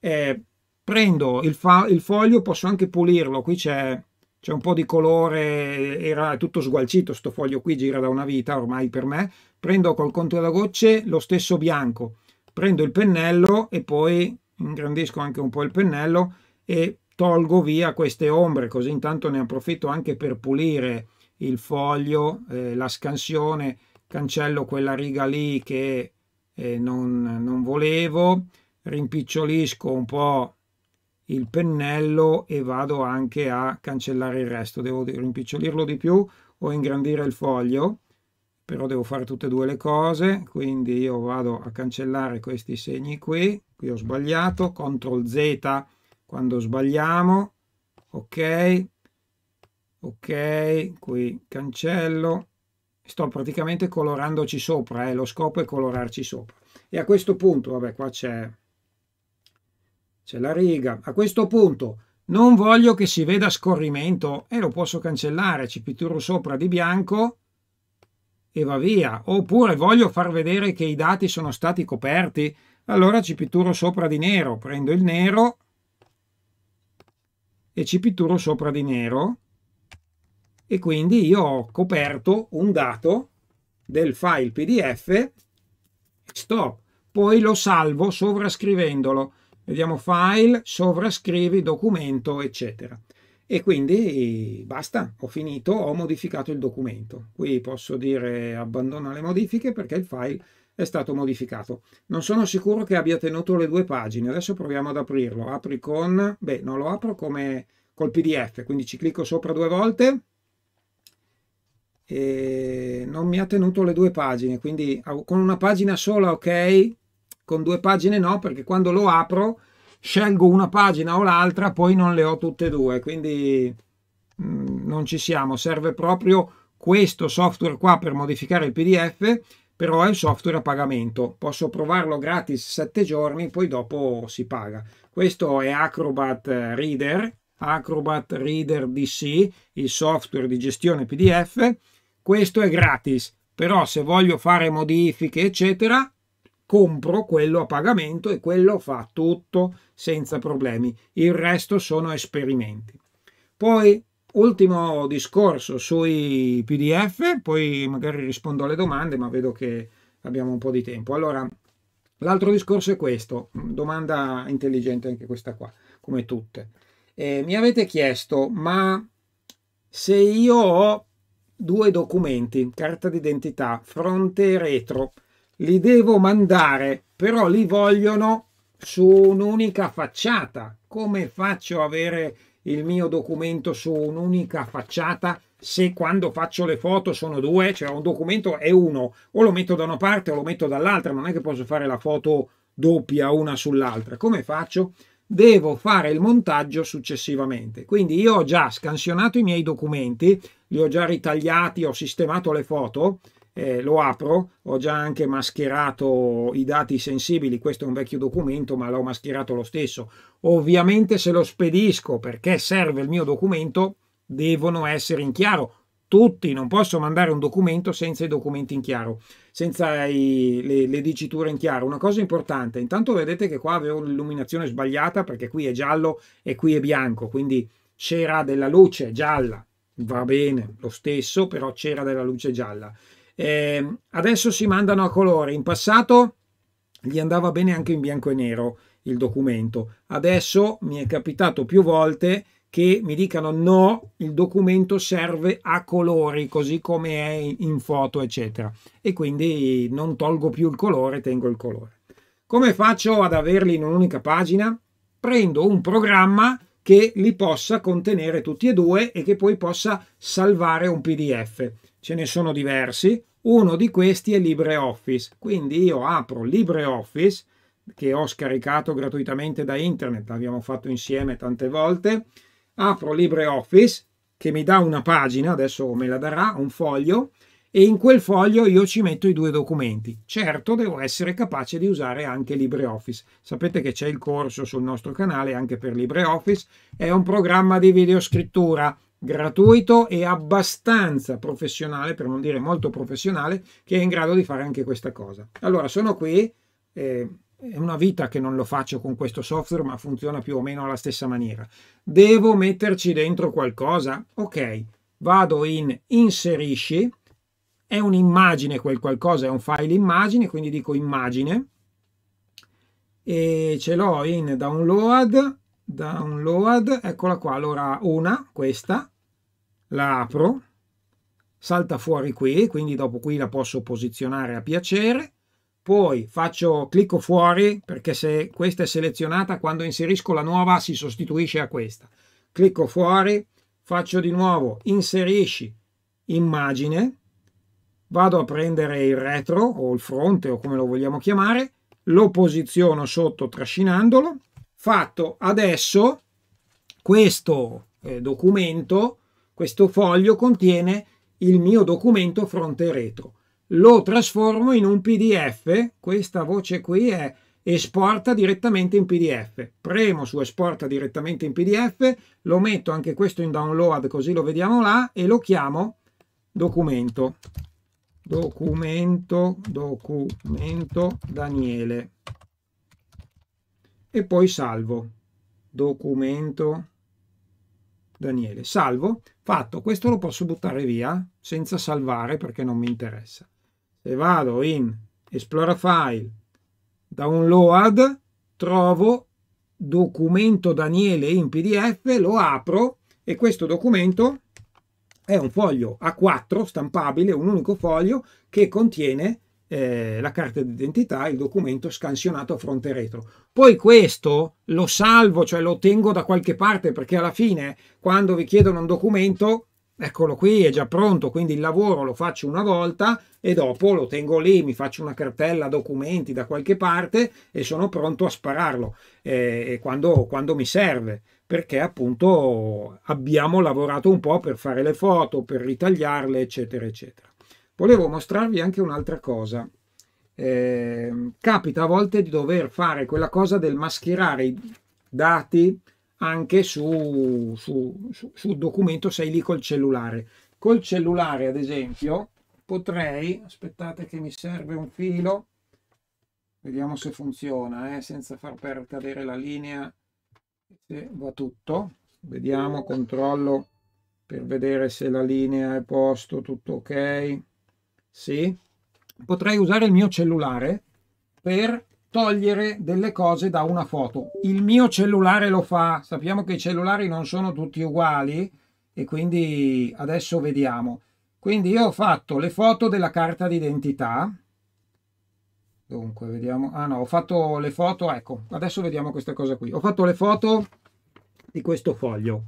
eh, prendo il, il, foglio, posso anche pulirlo, qui c'è un po' di colore, era tutto sgualcito, sto foglio qui gira da una vita ormai per me, prendo col conto della gocce lo stesso bianco, prendo il pennello e poi ingrandisco anche un po' il pennello e tolgo via queste ombre così intanto ne approfitto anche per pulire il foglio, eh, la scansione, cancello quella riga lì che eh, non, non volevo, rimpicciolisco un po' il pennello e vado anche a cancellare il resto. Devo rimpicciolirlo di più o ingrandire il foglio però devo fare tutte e due le cose, quindi io vado a cancellare questi segni qui, qui ho sbagliato, CTRL Z quando sbagliamo, ok, ok, qui cancello, sto praticamente colorandoci sopra, eh, lo scopo è colorarci sopra. E a questo punto, vabbè qua c'è la riga, a questo punto non voglio che si veda scorrimento e eh, lo posso cancellare, ci pitturo sopra di bianco, e va via, oppure voglio far vedere che i dati sono stati coperti, allora ci pitturo sopra di nero, prendo il nero e ci pitturo sopra di nero e quindi io ho coperto un dato del file pdf stop poi lo salvo sovrascrivendolo vediamo file sovrascrivi documento eccetera e quindi basta, ho finito, ho modificato il documento. Qui posso dire abbandona le modifiche perché il file è stato modificato. Non sono sicuro che abbia tenuto le due pagine, adesso proviamo ad aprirlo. Apri con, beh non lo apro come col pdf, quindi ci clicco sopra due volte e non mi ha tenuto le due pagine, quindi con una pagina sola ok, con due pagine no perché quando lo apro scelgo una pagina o l'altra, poi non le ho tutte e due, quindi mh, mm, non ci siamo. Serve proprio questo software qua per modificare il PDF, però è un software a pagamento. Posso provarlo gratis 7 giorni, poi dopo si paga. Questo è Acrobat Reader, Acrobat Reader DC, il software di gestione PDF. Questo è gratis, però se voglio fare modifiche, eccetera, compro quello a pagamento e quello fa tutto senza problemi. Il resto sono esperimenti. Poi ultimo discorso sui PDF, poi magari rispondo alle domande, ma vedo che abbiamo un po' di tempo. Allora, l'altro discorso è questo, domanda intelligente anche questa qua, come tutte. Eh, mi avete chiesto, ma se io ho due documenti, carta d'identità, fronte e retro, li devo mandare, però li vogliono su un'unica facciata. Come faccio ad avere il mio documento su un'unica facciata se quando faccio le foto sono due, cioè un documento è uno, o lo metto da una parte o lo metto dall'altra, non è che posso fare la foto doppia una sull'altra. Come faccio? Devo fare il montaggio successivamente. Quindi io ho già scansionato i miei documenti, li ho già ritagliati, ho sistemato le foto, eh, lo apro, ho già anche mascherato i dati sensibili, questo è un vecchio documento ma l'ho mascherato lo stesso. Ovviamente se lo spedisco perché serve il mio documento devono essere in chiaro tutti, non posso mandare un documento senza i documenti in chiaro, senza i, le, le, diciture in chiaro. Una cosa importante, intanto vedete che qua avevo l'illuminazione sbagliata perché qui è giallo e qui è bianco, quindi c'era della luce gialla, va bene, lo stesso, però c'era della luce gialla. Eh, adesso si mandano a colori, in passato gli andava bene anche in bianco e nero il documento, adesso mi è capitato più volte che mi dicano no, il documento serve a colori, così come è in foto, eccetera. E quindi non tolgo più il colore, tengo il colore. Come faccio ad averli in un'unica pagina? Prendo un programma che li possa contenere tutti e due e che poi possa salvare un PDF ce ne sono diversi, uno di questi è LibreOffice, quindi io apro LibreOffice che ho scaricato gratuitamente da internet, l'abbiamo fatto insieme tante volte, apro LibreOffice che mi dà una pagina, adesso me la darà, un foglio, e in quel foglio io ci metto i due documenti. Certo, devo essere capace di usare anche LibreOffice. Sapete che c'è il corso sul nostro canale anche per LibreOffice, è un programma di videoscrittura gratuito e abbastanza professionale, per non dire molto professionale, che è in grado di fare anche questa cosa. Allora, sono qui, eh, è una vita che non lo faccio con questo software, ma funziona più o meno alla stessa maniera. Devo metterci dentro qualcosa? Ok, vado in inserisci, è un'immagine quel qualcosa, è un file immagine, quindi dico immagine, e ce l'ho in download download, eccola qua, allora una, questa, la apro, salta fuori qui, quindi dopo qui la posso posizionare a piacere, poi faccio, clicco fuori perché se questa è selezionata quando inserisco la nuova si sostituisce a questa, clicco fuori, faccio di nuovo inserisci immagine, vado a prendere il retro o il fronte o come lo vogliamo chiamare, lo posiziono sotto trascinandolo fatto adesso questo eh, documento, questo foglio contiene il mio documento fronte e retro. Lo trasformo in un PDF, questa voce qui è esporta direttamente in PDF. Premo su esporta direttamente in PDF, lo metto anche questo in download così lo vediamo là e lo chiamo documento. Documento, documento Daniele e poi salvo. Documento Daniele. Salvo, fatto. Questo lo posso buttare via senza salvare perché non mi interessa. Se vado in Esplora File, Download, trovo documento Daniele in PDF, lo apro e questo documento è un foglio A4 stampabile, un unico foglio che contiene eh, la carta d'identità, il documento scansionato a fronte retro. Poi questo lo salvo, cioè lo tengo da qualche parte perché alla fine quando vi chiedono un documento, eccolo qui, è già pronto, quindi il lavoro lo faccio una volta e dopo lo tengo lì, mi faccio una cartella documenti da qualche parte e sono pronto a spararlo eh, quando, quando mi serve perché appunto abbiamo lavorato un po' per fare le foto, per ritagliarle, eccetera, eccetera. Volevo mostrarvi anche un'altra cosa. Eh, capita a volte di dover fare quella cosa del mascherare i dati anche su, su, su, su documento sei lì col cellulare. Col cellulare, ad esempio, potrei, aspettate che mi serve un filo, vediamo se funziona, eh, senza far per cadere la linea, se va tutto, vediamo, controllo per vedere se la linea è a posto, tutto ok sì, potrei usare il mio cellulare per togliere delle cose da una foto. Il mio cellulare lo fa, sappiamo che i cellulari non sono tutti uguali e quindi adesso vediamo. Quindi io ho fatto le foto della carta d'identità. Dunque, vediamo. Ah no, ho fatto le foto, ecco, adesso vediamo questa cosa qui. Ho fatto le foto di questo foglio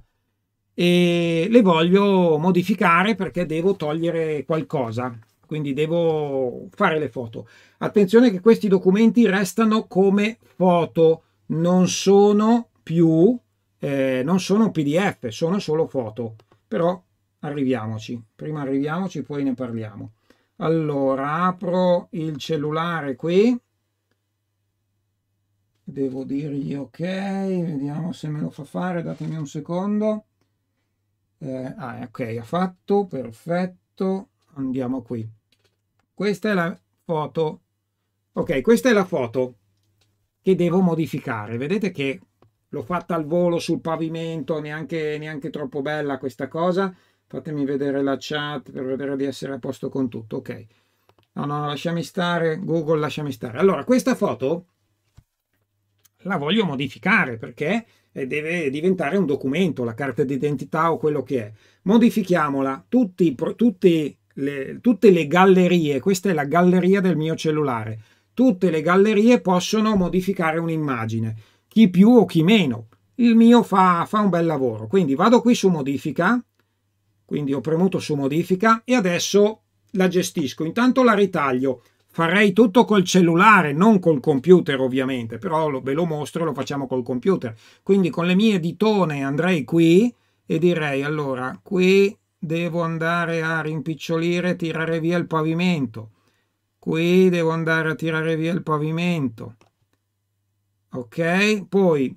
e le voglio modificare perché devo togliere qualcosa quindi devo fare le foto. Attenzione che questi documenti restano come foto, non sono più eh, non sono PDF, sono solo foto, però arriviamoci, prima arriviamoci, poi ne parliamo. Allora, apro il cellulare qui, devo dirgli ok, vediamo se me lo fa fare, datemi un secondo. Eh, ah, ok, ha fatto, perfetto, andiamo qui. Questa è la foto. Ok, questa è la foto che devo modificare. Vedete che l'ho fatta al volo sul pavimento, neanche, neanche troppo bella questa cosa. Fatemi vedere la chat per vedere di essere a posto con tutto. Ok. No, no, lasciami stare, Google, lasciami stare. Allora, questa foto la voglio modificare perché deve diventare un documento, la carta d'identità o quello che è. Modifichiamola. Tutti, tutti le, tutte le gallerie, questa è la galleria del mio cellulare, tutte le gallerie possono modificare un'immagine, chi più o chi meno. Il mio fa, fa un bel lavoro, quindi vado qui su modifica, quindi ho premuto su modifica e adesso la gestisco. Intanto la ritaglio, farei tutto col cellulare, non col computer ovviamente, però lo, ve lo mostro e lo facciamo col computer. Quindi con le mie ditone andrei qui e direi allora qui devo andare a rimpicciolire e tirare via il pavimento. Qui devo andare a tirare via il pavimento. Ok? Poi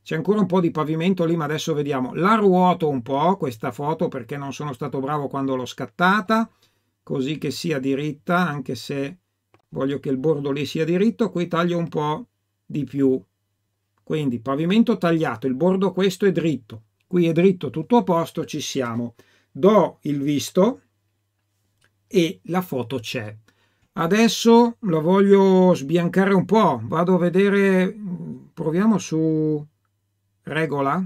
c'è ancora un po' di pavimento lì, ma adesso vediamo. La ruoto un po' questa foto perché non sono stato bravo quando l'ho scattata, così che sia diritta, anche se voglio che il bordo lì sia diritto. Qui taglio un po' di più. Quindi pavimento tagliato, il bordo questo è dritto. Qui è dritto, tutto a posto, ci siamo do il visto e la foto c'è. Adesso la voglio sbiancare un po', vado a vedere, proviamo su regola,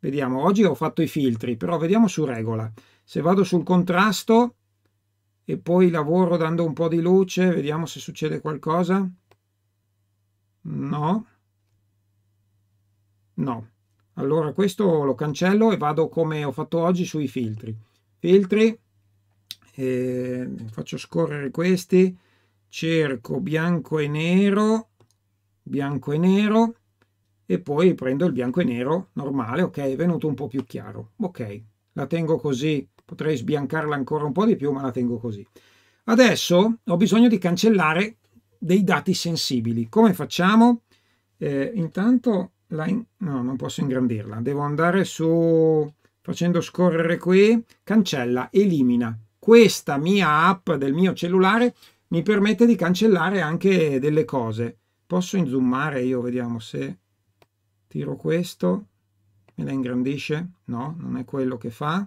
vediamo, oggi ho fatto i filtri, però vediamo su regola. Se vado sul contrasto e poi lavoro dando un po' di luce, vediamo se succede qualcosa. No. No. Allora questo lo cancello e vado come ho fatto oggi sui filtri. Filtri, eh, faccio scorrere questi, cerco bianco e nero, bianco e nero e poi prendo il bianco e nero normale, ok, è venuto un po' più chiaro. Ok, la tengo così, potrei sbiancarla ancora un po' di più, ma la tengo così. Adesso ho bisogno di cancellare dei dati sensibili. Come facciamo? Eh, intanto la no, non posso ingrandirla, devo andare su, facendo scorrere qui, cancella, elimina. Questa mia app del mio cellulare mi permette di cancellare anche delle cose. Posso inzoomare io, vediamo se tiro questo, me la ingrandisce? No, non è quello che fa.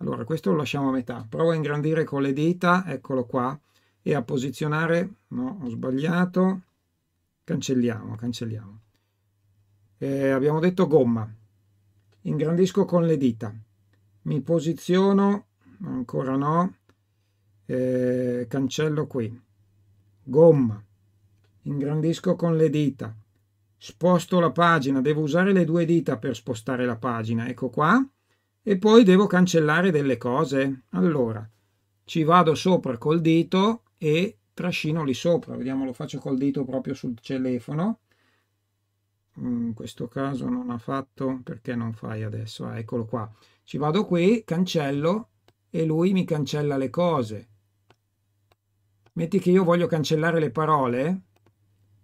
Allora, questo lo lasciamo a metà. Provo a ingrandire con le dita, eccolo qua, e a posizionare, no, ho sbagliato, cancelliamo, cancelliamo. Eh, abbiamo detto gomma. Ingrandisco con le dita. Mi posiziono, ancora no, eh, cancello qui. Gomma. Ingrandisco con le dita. Sposto la pagina, devo usare le due dita per spostare la pagina, ecco qua. E poi devo cancellare delle cose. Allora, ci vado sopra col dito e trascino lì sopra. Vediamo, lo faccio col dito proprio sul telefono in mm, questo caso non ha fatto perché non fai adesso ah, eccolo qua ci vado qui cancello e lui mi cancella le cose metti che io voglio cancellare le parole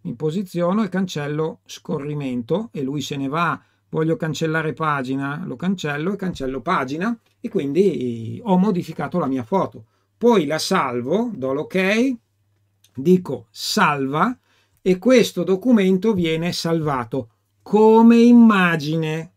mi posiziono e cancello scorrimento e lui se ne va voglio cancellare pagina lo cancello e cancello pagina e quindi ho modificato la mia foto poi la salvo do l'ok dico salva e questo documento viene salvato come immagine,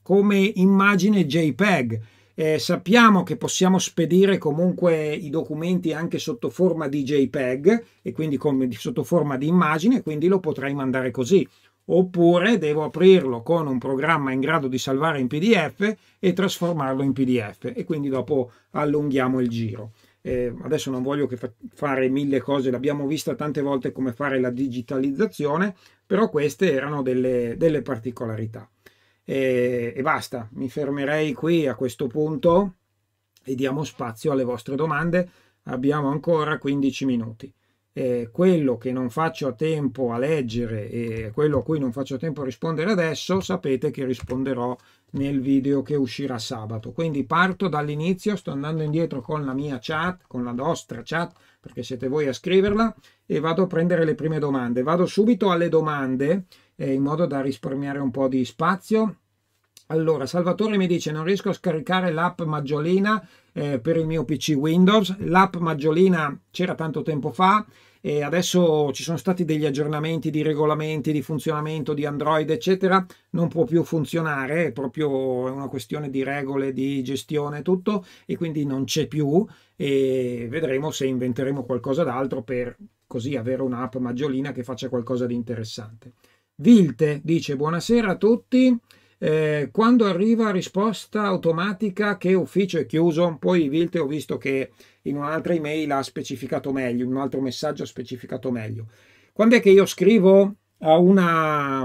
come immagine JPEG. Eh, sappiamo che possiamo spedire comunque i documenti anche sotto forma di JPEG e quindi con, sotto forma di immagine, quindi lo potrei mandare così. Oppure devo aprirlo con un programma in grado di salvare in PDF e trasformarlo in PDF e quindi dopo allunghiamo il giro. Eh, adesso non voglio che fa- fare mille cose, l'abbiamo vista tante volte come fare la digitalizzazione, però queste erano delle, delle particolarità. E, e basta, mi fermerei qui a questo punto e diamo spazio alle vostre domande. Abbiamo ancora 15 minuti. Eh, quello che non faccio a tempo a leggere e quello a cui non faccio tempo a rispondere adesso, sapete che risponderò nel video che uscirà sabato. Quindi parto dall'inizio, sto andando indietro con la mia chat, con la nostra chat, perché siete voi a scriverla, e vado a prendere le prime domande. Vado subito alle domande eh, in modo da risparmiare un po' di spazio. Allora, Salvatore mi dice non riesco a scaricare l'app Maggiolina eh, per il mio PC Windows. L'app Maggiolina c'era tanto tempo fa, e adesso ci sono stati degli aggiornamenti di regolamenti di funzionamento di Android, eccetera, non può più funzionare, è proprio una questione di regole, di gestione e tutto, e quindi non c'è più e vedremo se inventeremo qualcosa d'altro per così avere un'app maggiolina che faccia qualcosa di interessante. Vilte dice buonasera a tutti. Eh, quando arriva risposta automatica che ufficio è chiuso, poi Vilte ho visto che in un'altra email ha specificato meglio, in un altro messaggio ha specificato meglio. Quando è che io scrivo a una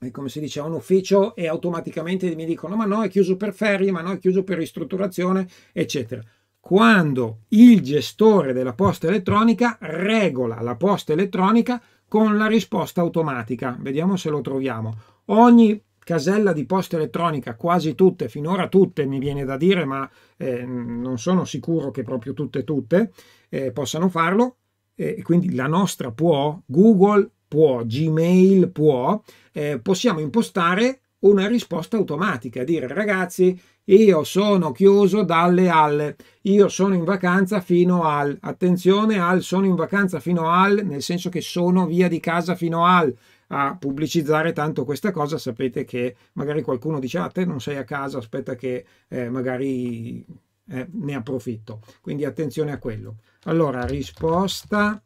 eh, come si dice, a un ufficio e automaticamente mi dicono ma no è chiuso per ferri, ma no è chiuso per ristrutturazione, eccetera. Quando il gestore della posta elettronica regola la posta elettronica con la risposta automatica. Vediamo se lo troviamo. Ogni casella di posta elettronica, quasi tutte, finora tutte mi viene da dire, ma eh, non sono sicuro che proprio tutte tutte eh, possano farlo, e eh, quindi la nostra può, Google può, Gmail può, eh, possiamo impostare una risposta automatica, dire ragazzi io sono chiuso dalle alle, io sono in vacanza fino al, attenzione al, sono in vacanza fino al, nel senso che sono via di casa fino al, a pubblicizzare tanto questa cosa, sapete che magari qualcuno dice a ah, te non sei a casa, aspetta che eh, magari eh, ne approfitto. Quindi attenzione a quello. Allora, risposta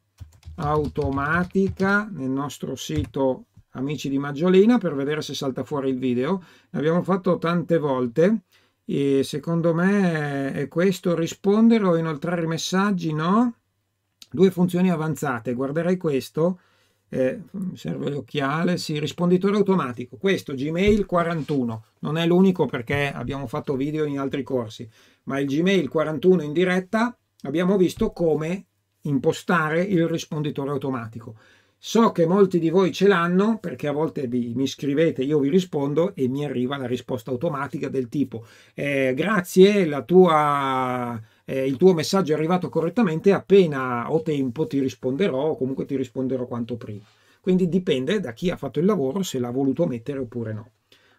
automatica nel nostro sito Amici di Maggiolina per vedere se salta fuori il video. L'abbiamo fatto tante volte. E secondo me è questo rispondere o inoltrare messaggi no due funzioni avanzate guarderei questo eh, serve l'occhiale, sì, risponditore automatico, questo Gmail 41, non è l'unico perché abbiamo fatto video in altri corsi, ma il Gmail 41 in diretta abbiamo visto come impostare il risponditore automatico. So che molti di voi ce l'hanno perché a volte vi, mi scrivete, io vi rispondo e mi arriva la risposta automatica del tipo eh, grazie, la tua eh, il tuo messaggio è arrivato correttamente, appena ho tempo ti risponderò o comunque ti risponderò quanto prima. Quindi dipende da chi ha fatto il lavoro, se l'ha voluto mettere oppure no.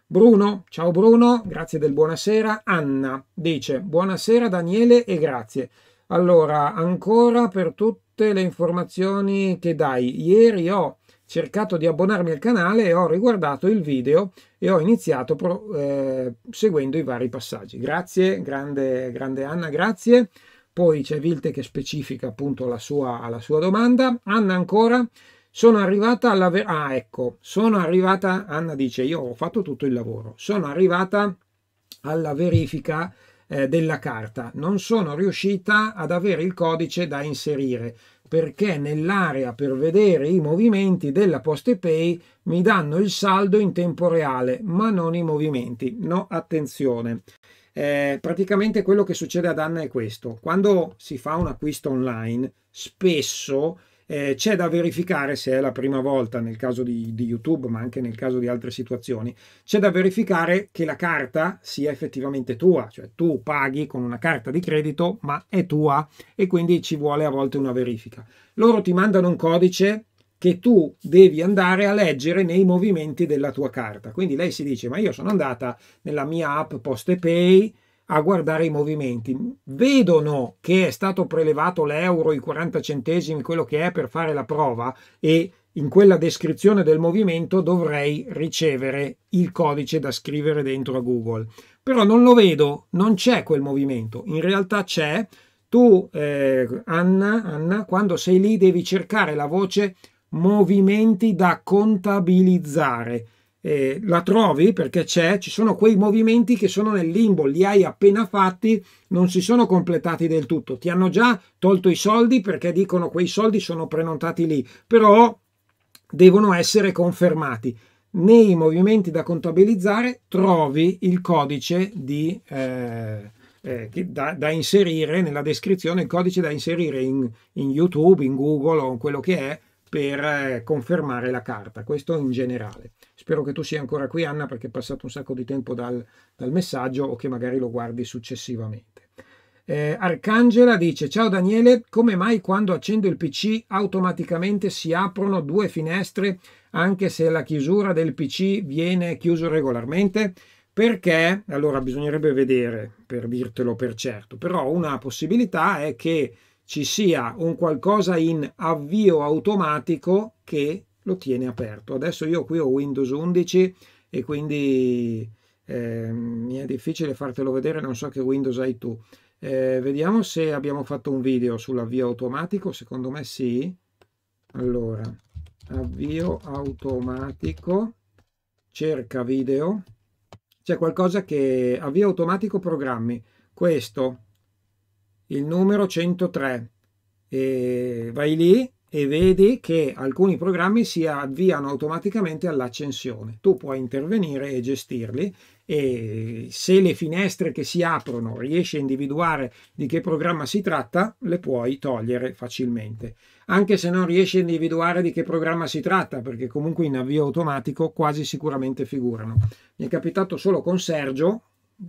Bruno, ciao Bruno, grazie del buonasera. Anna dice buonasera Daniele e grazie. Allora, ancora per tutte le informazioni che dai. Ieri ho cercato di abbonarmi al canale e ho riguardato il video e ho iniziato pro, eh, seguendo i vari passaggi. Grazie, grande, grande Anna, grazie. Poi c'è Vilte che specifica appunto la sua, la sua domanda. Anna ancora, sono arrivata alla... Ah, ecco, sono arrivata, Anna dice, io ho fatto tutto il lavoro, sono arrivata alla verifica eh, della carta. Non sono riuscita ad avere il codice da inserire perché nell'area per vedere i movimenti della Pay mi danno il saldo in tempo reale, ma non i movimenti. No, attenzione. Eh, praticamente quello che succede ad Anna è questo. Quando si fa un acquisto online, spesso eh, c'è da verificare se è la prima volta nel caso di, di YouTube, ma anche nel caso di altre situazioni, c'è da verificare che la carta sia effettivamente tua, cioè tu paghi con una carta di credito, ma è tua e quindi ci vuole a volte una verifica. Loro ti mandano un codice che tu devi andare a leggere nei movimenti della tua carta. Quindi lei si dice, ma io sono andata nella mia app Poste Pay, a guardare i movimenti, vedono che è stato prelevato l'euro, i 40 centesimi, quello che è per fare la prova e in quella descrizione del movimento dovrei ricevere il codice da scrivere dentro a Google. Però non lo vedo, non c'è quel movimento. In realtà c'è. Tu, eh, Anna, Anna, quando sei lì devi cercare la voce movimenti da contabilizzare eh, la trovi perché c'è, ci sono quei movimenti che sono nel limbo, li hai appena fatti, non si sono completati del tutto, ti hanno già tolto i soldi perché dicono quei soldi sono prenotati lì, però devono essere confermati. Nei movimenti da contabilizzare trovi il codice di, eh, eh, da, da, inserire nella descrizione, il codice da inserire in, in YouTube, in Google o in quello che è per eh, confermare la carta, questo in generale. Spero che tu sia ancora qui Anna perché è passato un sacco di tempo dal, dal messaggio o che magari lo guardi successivamente. Eh, Arcangela dice ciao Daniele, come mai quando accendo il PC automaticamente si aprono due finestre anche se la chiusura del PC viene chiuso regolarmente? Perché, allora bisognerebbe vedere per dirtelo per certo, però una possibilità è che ci sia un qualcosa in avvio automatico che lo tiene aperto. Adesso io qui ho Windows 11 e quindi eh, è difficile fartelo vedere, non so che Windows hai tu. Eh, vediamo se abbiamo fatto un video sull'avvio automatico, secondo me sì. Allora, avvio automatico, cerca video, c'è qualcosa che avvio automatico programmi, questo, il numero 103, e vai lì, e vedi che alcuni programmi si avviano automaticamente all'accensione. Tu puoi intervenire e gestirli e se le finestre che si aprono riesci a individuare di che programma si tratta, le puoi togliere facilmente. Anche se non riesci a individuare di che programma si tratta, perché comunque in avvio automatico quasi sicuramente figurano. Mi è capitato solo con Sergio,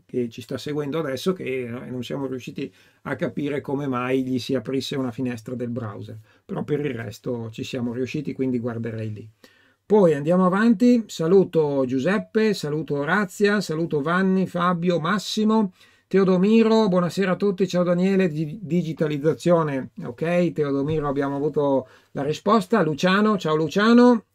che ci sta seguendo adesso che eh, non siamo riusciti a capire come mai gli si aprisse una finestra del browser, però per il resto ci siamo riusciti, quindi guarderei lì. Poi andiamo avanti, saluto Giuseppe, saluto Orazia, saluto Vanni, Fabio, Massimo, Teodomiro, buonasera a tutti, ciao Daniele, di digitalizzazione, ok, Teodomiro abbiamo avuto la risposta, Luciano, ciao Luciano,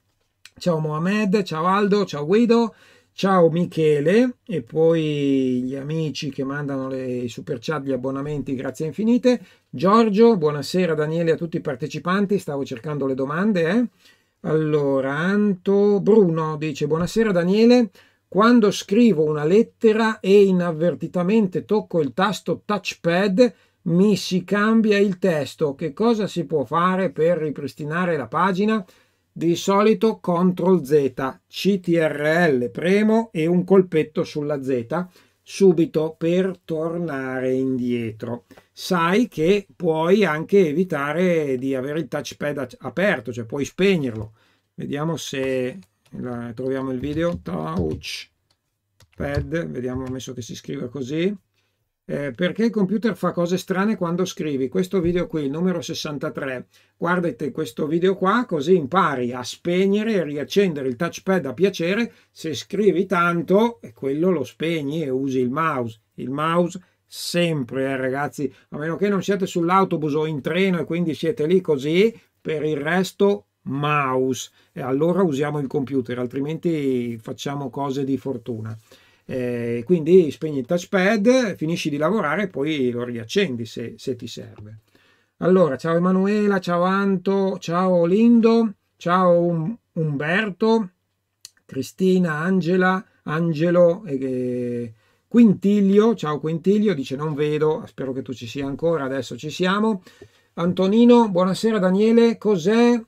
ciao Mohamed, ciao Aldo, ciao Guido, Ciao Michele e poi gli amici che mandano le super chat, gli abbonamenti, grazie infinite. Giorgio, buonasera Daniele a tutti i partecipanti, stavo cercando le domande. Eh? Allora, Anto Bruno dice buonasera Daniele, quando scrivo una lettera e inavvertitamente tocco il tasto touchpad mi si cambia il testo, che cosa si può fare per ripristinare la pagina? di solito CTRL Z, CTRL premo e un colpetto sulla Z subito per tornare indietro. Sai che puoi anche evitare di avere il touchpad aperto, cioè puoi spegnerlo. Vediamo se troviamo il video touchpad, vediamo messo che si scrive così. Eh, perché il computer fa cose strane quando scrivi questo video qui, il numero 63. Guardate questo video qua così impari a spegnere e riaccendere il touchpad a piacere. Se scrivi tanto, e eh, quello lo spegni e usi il mouse. Il mouse sempre, eh, ragazzi, a meno che non siate sull'autobus o in treno e quindi siete lì così, per il resto mouse. E allora usiamo il computer, altrimenti facciamo cose di fortuna. Eh, quindi spegni il touchpad, finisci di lavorare e poi lo riaccendi se, se ti serve. Allora, ciao Emanuela, ciao Anto, ciao Lindo, ciao um-, Umberto, Cristina, Angela, Angelo, eh, eh, Quintilio, ciao Quintilio, dice non vedo, spero che tu ci sia ancora, adesso ci siamo. Antonino, buonasera Daniele, cos'è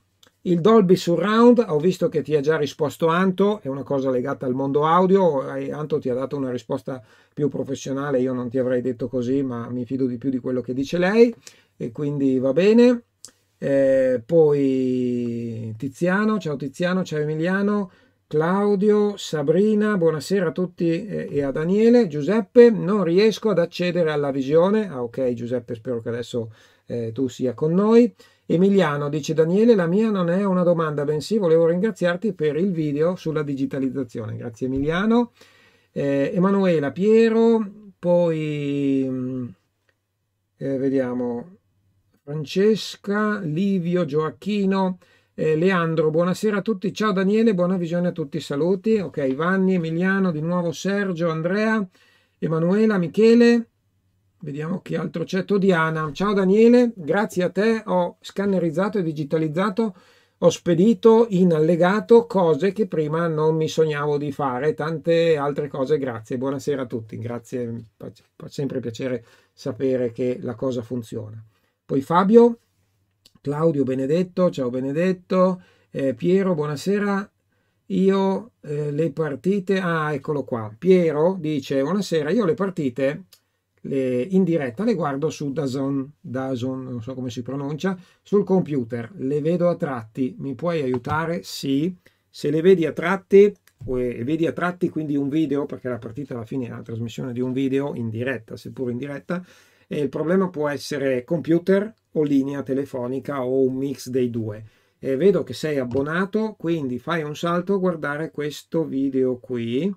il Dolby Surround, ho visto che ti ha già risposto Anto, è una cosa legata al mondo audio, e Anto ti ha dato una risposta più professionale, io non ti avrei detto così, ma mi fido di più di quello che dice lei, e quindi va bene. Eh, poi Tiziano, ciao Tiziano, ciao Emiliano, Claudio, Sabrina, buonasera a tutti e a Daniele. Giuseppe, non riesco ad accedere alla visione. Ah ok Giuseppe, spero che adesso eh, tu sia con noi. Emiliano dice Daniele la mia non è una domanda bensì volevo ringraziarti per il video sulla digitalizzazione grazie Emiliano eh, Emanuela Piero poi mm, eh, vediamo Francesca Livio Gioacchino eh, Leandro, buonasera a tutti. Ciao Daniele, buona visione a tutti. Saluti. Ok, Vanni, Emiliano, di nuovo Sergio, Andrea, Emanuela, Michele. Vediamo che altro c'è. Todiana, ciao Daniele, grazie a te ho scannerizzato e digitalizzato, ho spedito in allegato cose che prima non mi sognavo di fare, tante altre cose, grazie. Buonasera a tutti, grazie, fa sempre piacere sapere che la cosa funziona. Poi Fabio, Claudio Benedetto, ciao Benedetto, eh, Piero, buonasera, io eh, le partite, ah eccolo qua, Piero dice buonasera, io le partite le, in diretta, le guardo su Dazon, Dazon, non so come si pronuncia, sul computer, le vedo a tratti, mi puoi aiutare? Sì, se le vedi a tratti, e vedi a tratti quindi un video, perché la partita alla fine è la trasmissione di un video in diretta, seppur in diretta, e il problema può essere computer o linea telefonica o un mix dei due. E vedo che sei abbonato, quindi fai un salto a guardare questo video qui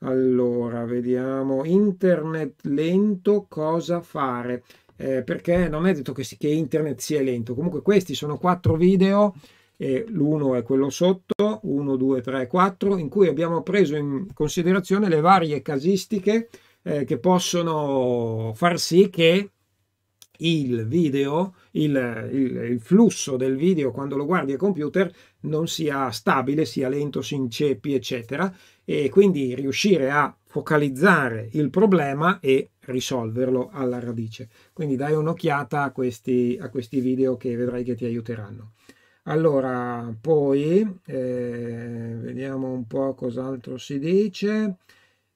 allora, vediamo. Internet lento, cosa fare? Eh, perché non è detto che, che, internet sia lento. Comunque questi sono quattro video, eh, l'uno è quello sotto, 1, 2, 3, 4, in cui abbiamo preso in considerazione le varie casistiche eh, che possono far sì che il video, il, il, il, flusso del video quando lo guardi al computer non sia stabile, sia lento, si inceppi, eccetera, e quindi riuscire a focalizzare il problema e risolverlo alla radice. Quindi dai un'occhiata a questi, a questi video che vedrai che ti aiuteranno. Allora, poi eh, vediamo un po' cos'altro si dice.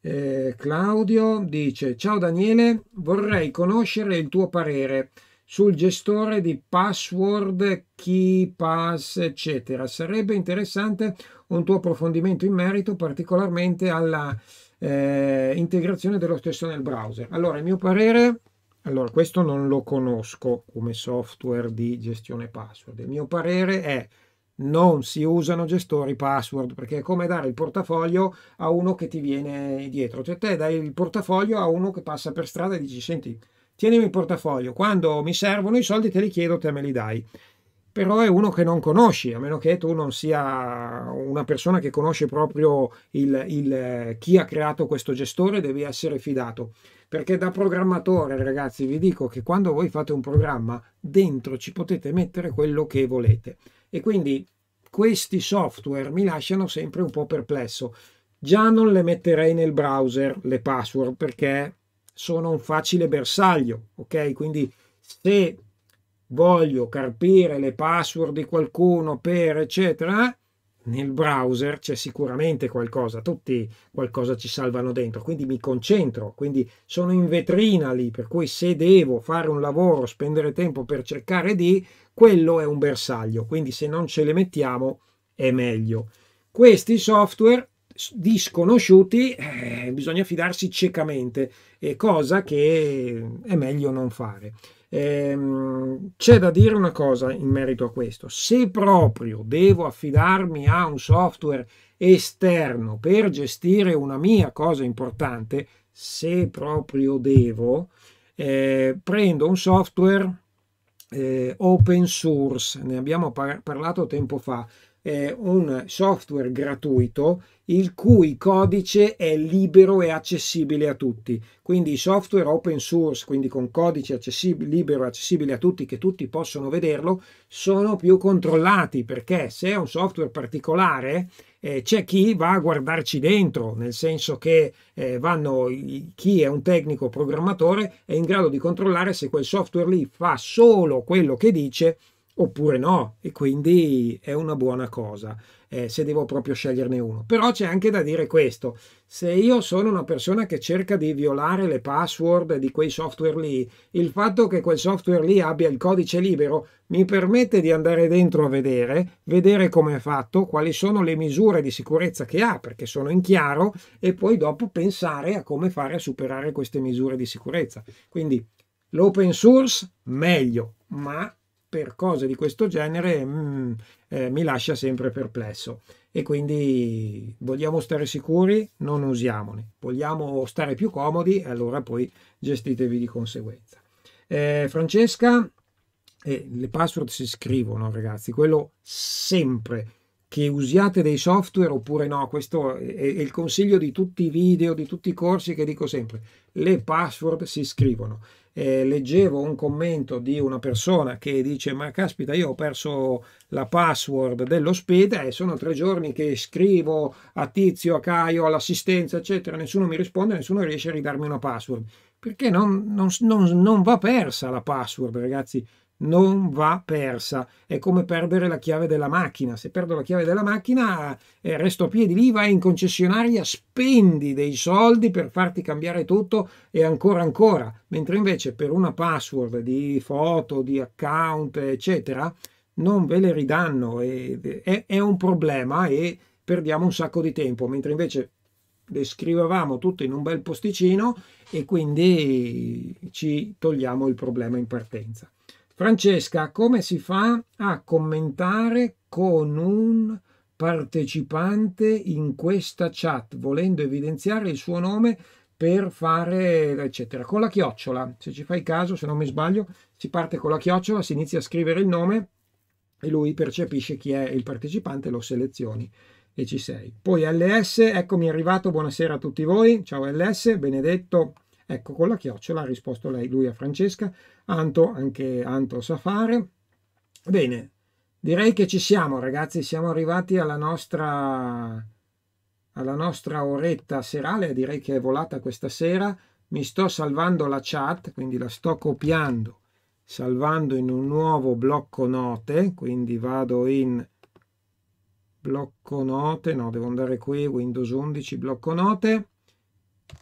Eh, Claudio dice: Ciao Daniele, vorrei conoscere il tuo parere sul gestore di password, key pass, eccetera. Sarebbe interessante un tuo approfondimento in merito, particolarmente alla eh, integrazione dello stesso nel browser. Allora, il mio parere, allora questo non lo conosco come software di gestione password. Il mio parere è non si usano gestori password perché è come dare il portafoglio a uno che ti viene dietro, cioè te dai il portafoglio a uno che passa per strada e dici senti tienimi il portafoglio, quando mi servono i soldi te li chiedo, te me li dai. Però è uno che non conosci, a meno che tu non sia una persona che conosce proprio il, il, chi ha creato questo gestore, devi essere fidato. Perché da programmatore, ragazzi, vi dico che quando voi fate un programma, dentro ci potete mettere quello che volete. E quindi questi software mi lasciano sempre un po' perplesso. Già non le metterei nel browser le password perché sono un facile bersaglio, ok? Quindi se voglio carpire le password di qualcuno per eccetera, nel browser c'è sicuramente qualcosa, tutti qualcosa ci salvano dentro, quindi mi concentro, quindi sono in vetrina lì, per cui se devo fare un lavoro, spendere tempo per cercare di, quello è un bersaglio, quindi se non ce le mettiamo è meglio. Questi software di sconosciuti eh, bisogna fidarsi ciecamente, eh, cosa che è meglio non fare. Ehm, c'è da dire una cosa in merito a questo. Se proprio devo affidarmi a un software esterno per gestire una mia cosa importante, se proprio devo, eh, prendo un software eh, open source, ne abbiamo par parlato tempo fa, eh, un software gratuito il cui codice è libero e accessibile a tutti. Quindi i software open source, quindi con codice accessibile, libero e accessibile a tutti, che tutti possono vederlo, sono più controllati perché se è un software particolare eh, c'è chi va a guardarci dentro, nel senso che eh, vanno, chi è un tecnico programmatore è in grado di controllare se quel software lì fa solo quello che dice oppure no, e quindi è una buona cosa, eh, se devo proprio sceglierne uno. Però c'è anche da dire questo, se io sono una persona che cerca di violare le password di quei software lì, il fatto che quel software lì abbia il codice libero mi permette di andare dentro a vedere, vedere come è fatto, quali sono le misure di sicurezza che ha, perché sono in chiaro, e poi dopo pensare a come fare a superare queste misure di sicurezza. Quindi l'open source meglio, ma per cose di questo genere mm, eh, mi lascia sempre perplesso e quindi vogliamo stare sicuri non usiamone vogliamo stare più comodi allora poi gestitevi di conseguenza eh, Francesca eh, le password si scrivono ragazzi quello sempre che usiate dei software oppure no, questo è il consiglio di tutti i video, di tutti i corsi che dico sempre, le password si scrivono eh, leggevo un commento di una persona che dice ma caspita io ho perso la password dell'ospedale e sono tre giorni che scrivo a Tizio, a Caio, all'assistenza eccetera, nessuno mi risponde, nessuno riesce a ridarmi una password perché non, non, non, non va persa la password ragazzi, non va persa. È come perdere la chiave della macchina. Se perdo la chiave della macchina, eh, resto a piedi lì, vai in concessionaria, spendi dei soldi per farti cambiare tutto e ancora ancora. Mentre invece per una password di foto, di account, eccetera, non ve le ridanno. E, è, è un problema e perdiamo un sacco di tempo. Mentre invece le scrivevamo tutte in un bel posticino e quindi ci togliamo il problema in partenza. Francesca, come si fa a commentare con un partecipante in questa chat, volendo evidenziare il suo nome per fare eccetera, con la chiocciola, se ci fai caso, se non mi sbaglio, si parte con la chiocciola, si inizia a scrivere il nome e lui percepisce chi è il partecipante, lo selezioni e ci sei. Poi LS, eccomi arrivato, buonasera a tutti voi, ciao LS, Benedetto, ecco con la chiocciola ha risposto lei, lui a Francesca, Anto, anche Anto sa fare. Bene, direi che ci siamo ragazzi, siamo arrivati alla nostra, alla nostra oretta serale, direi che è volata questa sera. Mi sto salvando la chat, quindi la sto copiando, salvando in un nuovo blocco note, quindi vado in blocco note, no, devo andare qui, Windows 11, blocco note,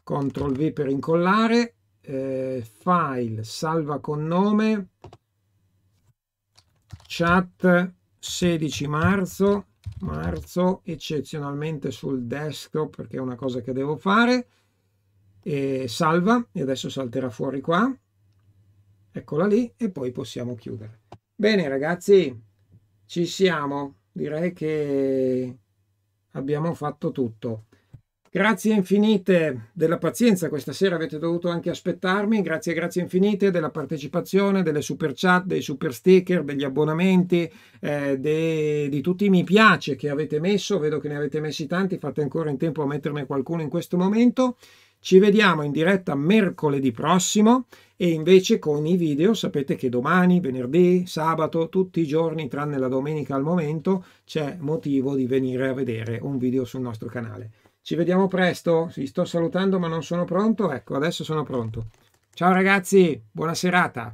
CTRL V per incollare, eh, file, salva con nome, chat 16 marzo, marzo eccezionalmente sul desktop perché è una cosa che devo fare, e salva e adesso salterà fuori qua, eccola lì e poi possiamo chiudere. Bene ragazzi, ci siamo, direi che abbiamo fatto tutto. Grazie infinite della pazienza, questa sera avete dovuto anche aspettarmi, grazie grazie infinite della partecipazione, delle super chat, dei super sticker, degli abbonamenti, eh, de, di tutti i mi piace che avete messo, vedo che ne avete messi tanti, fate ancora in tempo a metterne qualcuno in questo momento. Ci vediamo in diretta mercoledì prossimo e invece con i video sapete che domani, venerdì, sabato, tutti i giorni tranne la domenica al momento c'è motivo di venire a vedere un video sul nostro canale. Ci vediamo presto. Vi sto salutando, ma non sono pronto. Ecco, adesso sono pronto. Ciao ragazzi, buona serata.